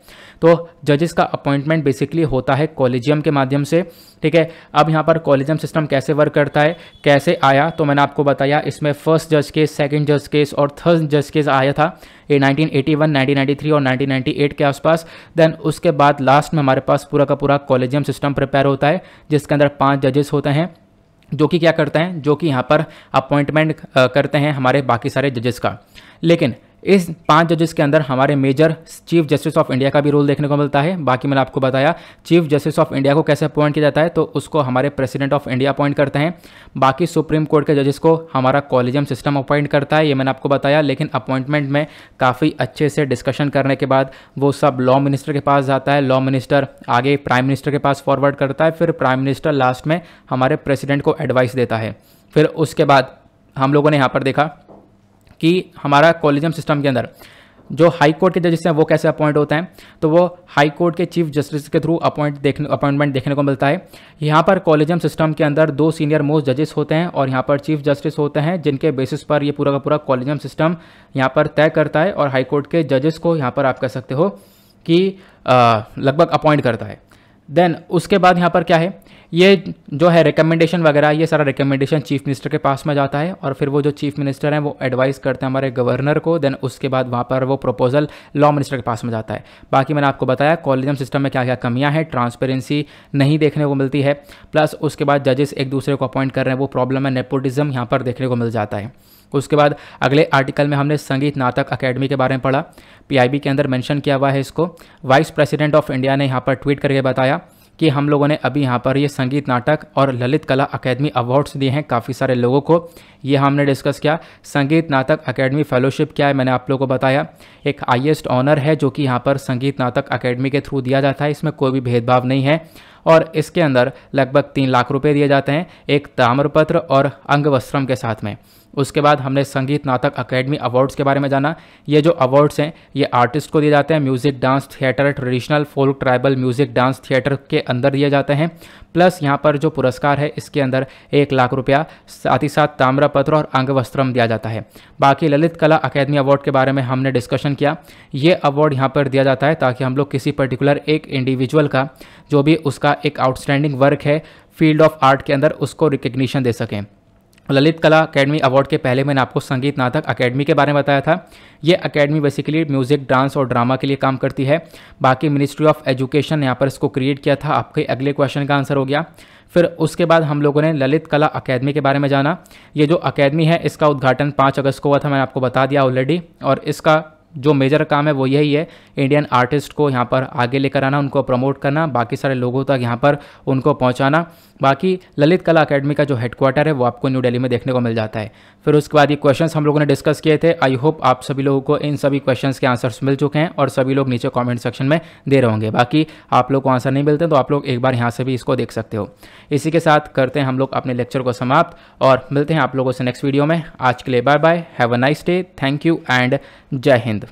तो जजेस का अपॉइंटमेंट बेसिकली होता है कॉलेजियम के माध्यम से ठीक है अब यहाँ पर कॉलेजियम सिस्टम कैसे वर्क करता है कैसे आया तो मैंने आपको बताया इसमें फर्स्ट जज केस सेकंड जज केस और थर्ड जज केस आया था ये 1981, 1993 और 1998 के आसपास देन उसके बाद लास्ट में हमारे पास पूरा का पूरा कॉलेजियम सिस्टम प्रिपेयर होता है जिसके अंदर पाँच जजेस होते हैं जो कि क्या करते हैं जो कि यहाँ पर अपॉइंटमेंट करते हैं हमारे बाकी सारे जजेस का लेकिन इस पांच जजेस के अंदर हमारे major chief justice of India का भी रोल देखने को मिलता है बाकी मैंने आपको बताया चीफ जस्टिस ऑफ इंडिया को कैसे अपॉइंट किया जाता है तो उसको हमारे प्रेसिडेंट ऑफ इंडिया अपॉइंट करते हैं बाकी सुप्रीम कोर्ट के जजेस को हमारा कॉलेजियम सिस्टम अपॉइंट करता है ये मैंने आपको बताया लेकिन अपॉइंटमेंट में काफ़ी अच्छे से डिस्कशन करने के बाद वो सब लॉ मिनिस्टर के पास जाता है लॉ मिनिस्टर आगे प्राइम मिनिस्टर के पास फॉरवर्ड करता है फिर प्राइम मिनिस्टर लास्ट में हमारे प्रेसिडेंट को एडवाइस देता है फिर उसके बाद हम लोगों ने यहाँ पर देखा कि हमारा कॉलेजियम सिस्टम के अंदर जो हाई कोर्ट के जजेस हैं वो कैसे अपॉइंट होते हैं तो वो हाई कोर्ट के चीफ जस्टिस के थ्रू अपॉइंट देखने अपॉइंटमेंट देखने को मिलता है यहाँ पर कॉलेजियम सिस्टम के अंदर दो सीनियर मोस्ट जजेस होते हैं और यहाँ पर चीफ जस्टिस होते हैं जिनके बेसिस पर ये पूरा का पूरा कॉलेजियम सिस्टम यहाँ पर तय करता है और हाईकोर्ट के जजेस को यहाँ पर आप कह सकते हो कि लगभग अपॉइंट करता है देन उसके बाद यहाँ पर क्या है ये जो है रिकमेंडेशन वगैरह ये सारा रिकमेंडेशन चीफ मिनिस्टर के पास में जाता है और फिर वो जो चीफ मिनिस्टर हैं वो एडवाइस करते हैं हमारे गवर्नर को देन उसके बाद वहाँ पर वो प्रपोजल लॉ मिनिस्टर के पास में जाता है बाकी मैंने आपको बताया कॉलेजम सिस्टम में क्या क्या कमियाँ हैं ट्रांसपेरेंसी नहीं देखने को मिलती है प्लस उसके बाद जजेस एक दूसरे को अपॉइंट कर रहे हैं वो प्रॉब्लम है नेपोटिज्म यहाँ पर देखने को मिल जाता है उसके बाद अगले आर्टिकल में हमने संगीत नाटक अकेडमी के बारे में पढ़ा पीआईबी के अंदर मेंशन किया हुआ है इसको वाइस प्रेसिडेंट ऑफ इंडिया ने यहाँ पर ट्वीट करके बताया कि हम लोगों ने अभी यहाँ पर ये संगीत नाटक और ललित कला अकेडमी अवार्ड्स दिए हैं काफ़ी सारे लोगों को ये हमने डिस्कस किया संगीत नाटक अकेडमी फेलोशिप क्या है मैंने आप लोगों को बताया एक हाइएस्ट ऑनर है जो कि यहाँ पर संगीत नाटक अकेडमी के थ्रू दिया जाता है इसमें कोई भी भेदभाव नहीं है और इसके अंदर लगभग तीन लाख रुपये दिए जाते हैं एक ताम्रपत्र और अंग के साथ में उसके बाद हमने संगीत नाटक अकेडमी अवार्ड्स के बारे में जाना ये जो अवार्ड्स हैं ये आर्टिस्ट को दिए जाते हैं music dance theatre traditional folk tribal music dance theatre के अंदर दिए जाते हैं प्लस यहाँ पर जो पुरस्कार है इसके अंदर एक लाख रुपया साथ ही साथ ताम्रपत्र और अंग वस्त्रम दिया जाता है बाकी ललित कला अकेदमी अवार्ड के बारे में हमने डिस्कशन किया ये अवार्ड यहाँ पर दिया जाता है ताकि हम लोग किसी पर्टिकुलर एक इंडिविजुअल का जो भी उसका एक आउटस्टैंडिंग वर्क है फील्ड ऑफ आर्ट के अंदर उसको रिकग्निशन दे सकें ललित कला अकेडमी अवार्ड के पहले मैंने आपको संगीत नाटक अकेडमी के बारे में बताया था ये अकेडमी बेसिकली म्यूज़िक डांस और ड्रामा के लिए काम करती है बाकी मिनिस्ट्री ऑफ एजुकेशन यहाँ पर इसको क्रिएट किया था आपके अगले क्वेश्चन का आंसर हो गया फिर उसके बाद हम लोगों ने ललित कला अकेदमी के बारे में जाना ये जो अकेदमी है इसका उद्घाटन पाँच अगस्त को हुआ था मैंने आपको बता दिया ऑलरेडी और इसका जो मेजर काम है वो यही है इंडियन आर्टिस्ट को यहाँ पर आगे लेकर आना उनको प्रमोट करना बाकी सारे लोगों तक यहाँ पर उनको पहुँचाना बाकी ललित कला अकेडमी का जो हेडक्वार्टर है वो आपको न्यू दिल्ली में देखने को मिल जाता है फिर उसके बाद ये क्वेश्चन हम लोगों ने डिस्कस किए थे आई होप आप सभी लोगों को इन सभी क्वेश्चन के आंसर्स मिल चुके हैं और सभी लोग नीचे कॉमेंट सेक्शन में दे रहे होंगे बाकी आप लोग को आंसर नहीं मिलते तो आप लोग एक बार यहाँ से भी इसको देख सकते हो इसी के साथ करते हैं हम लोग अपने लेक्चर को समाप्त और मिलते हैं आप लोगों से नेक्स्ट वीडियो में आज के लिए bye bye have a nice day thank you and जय हिंद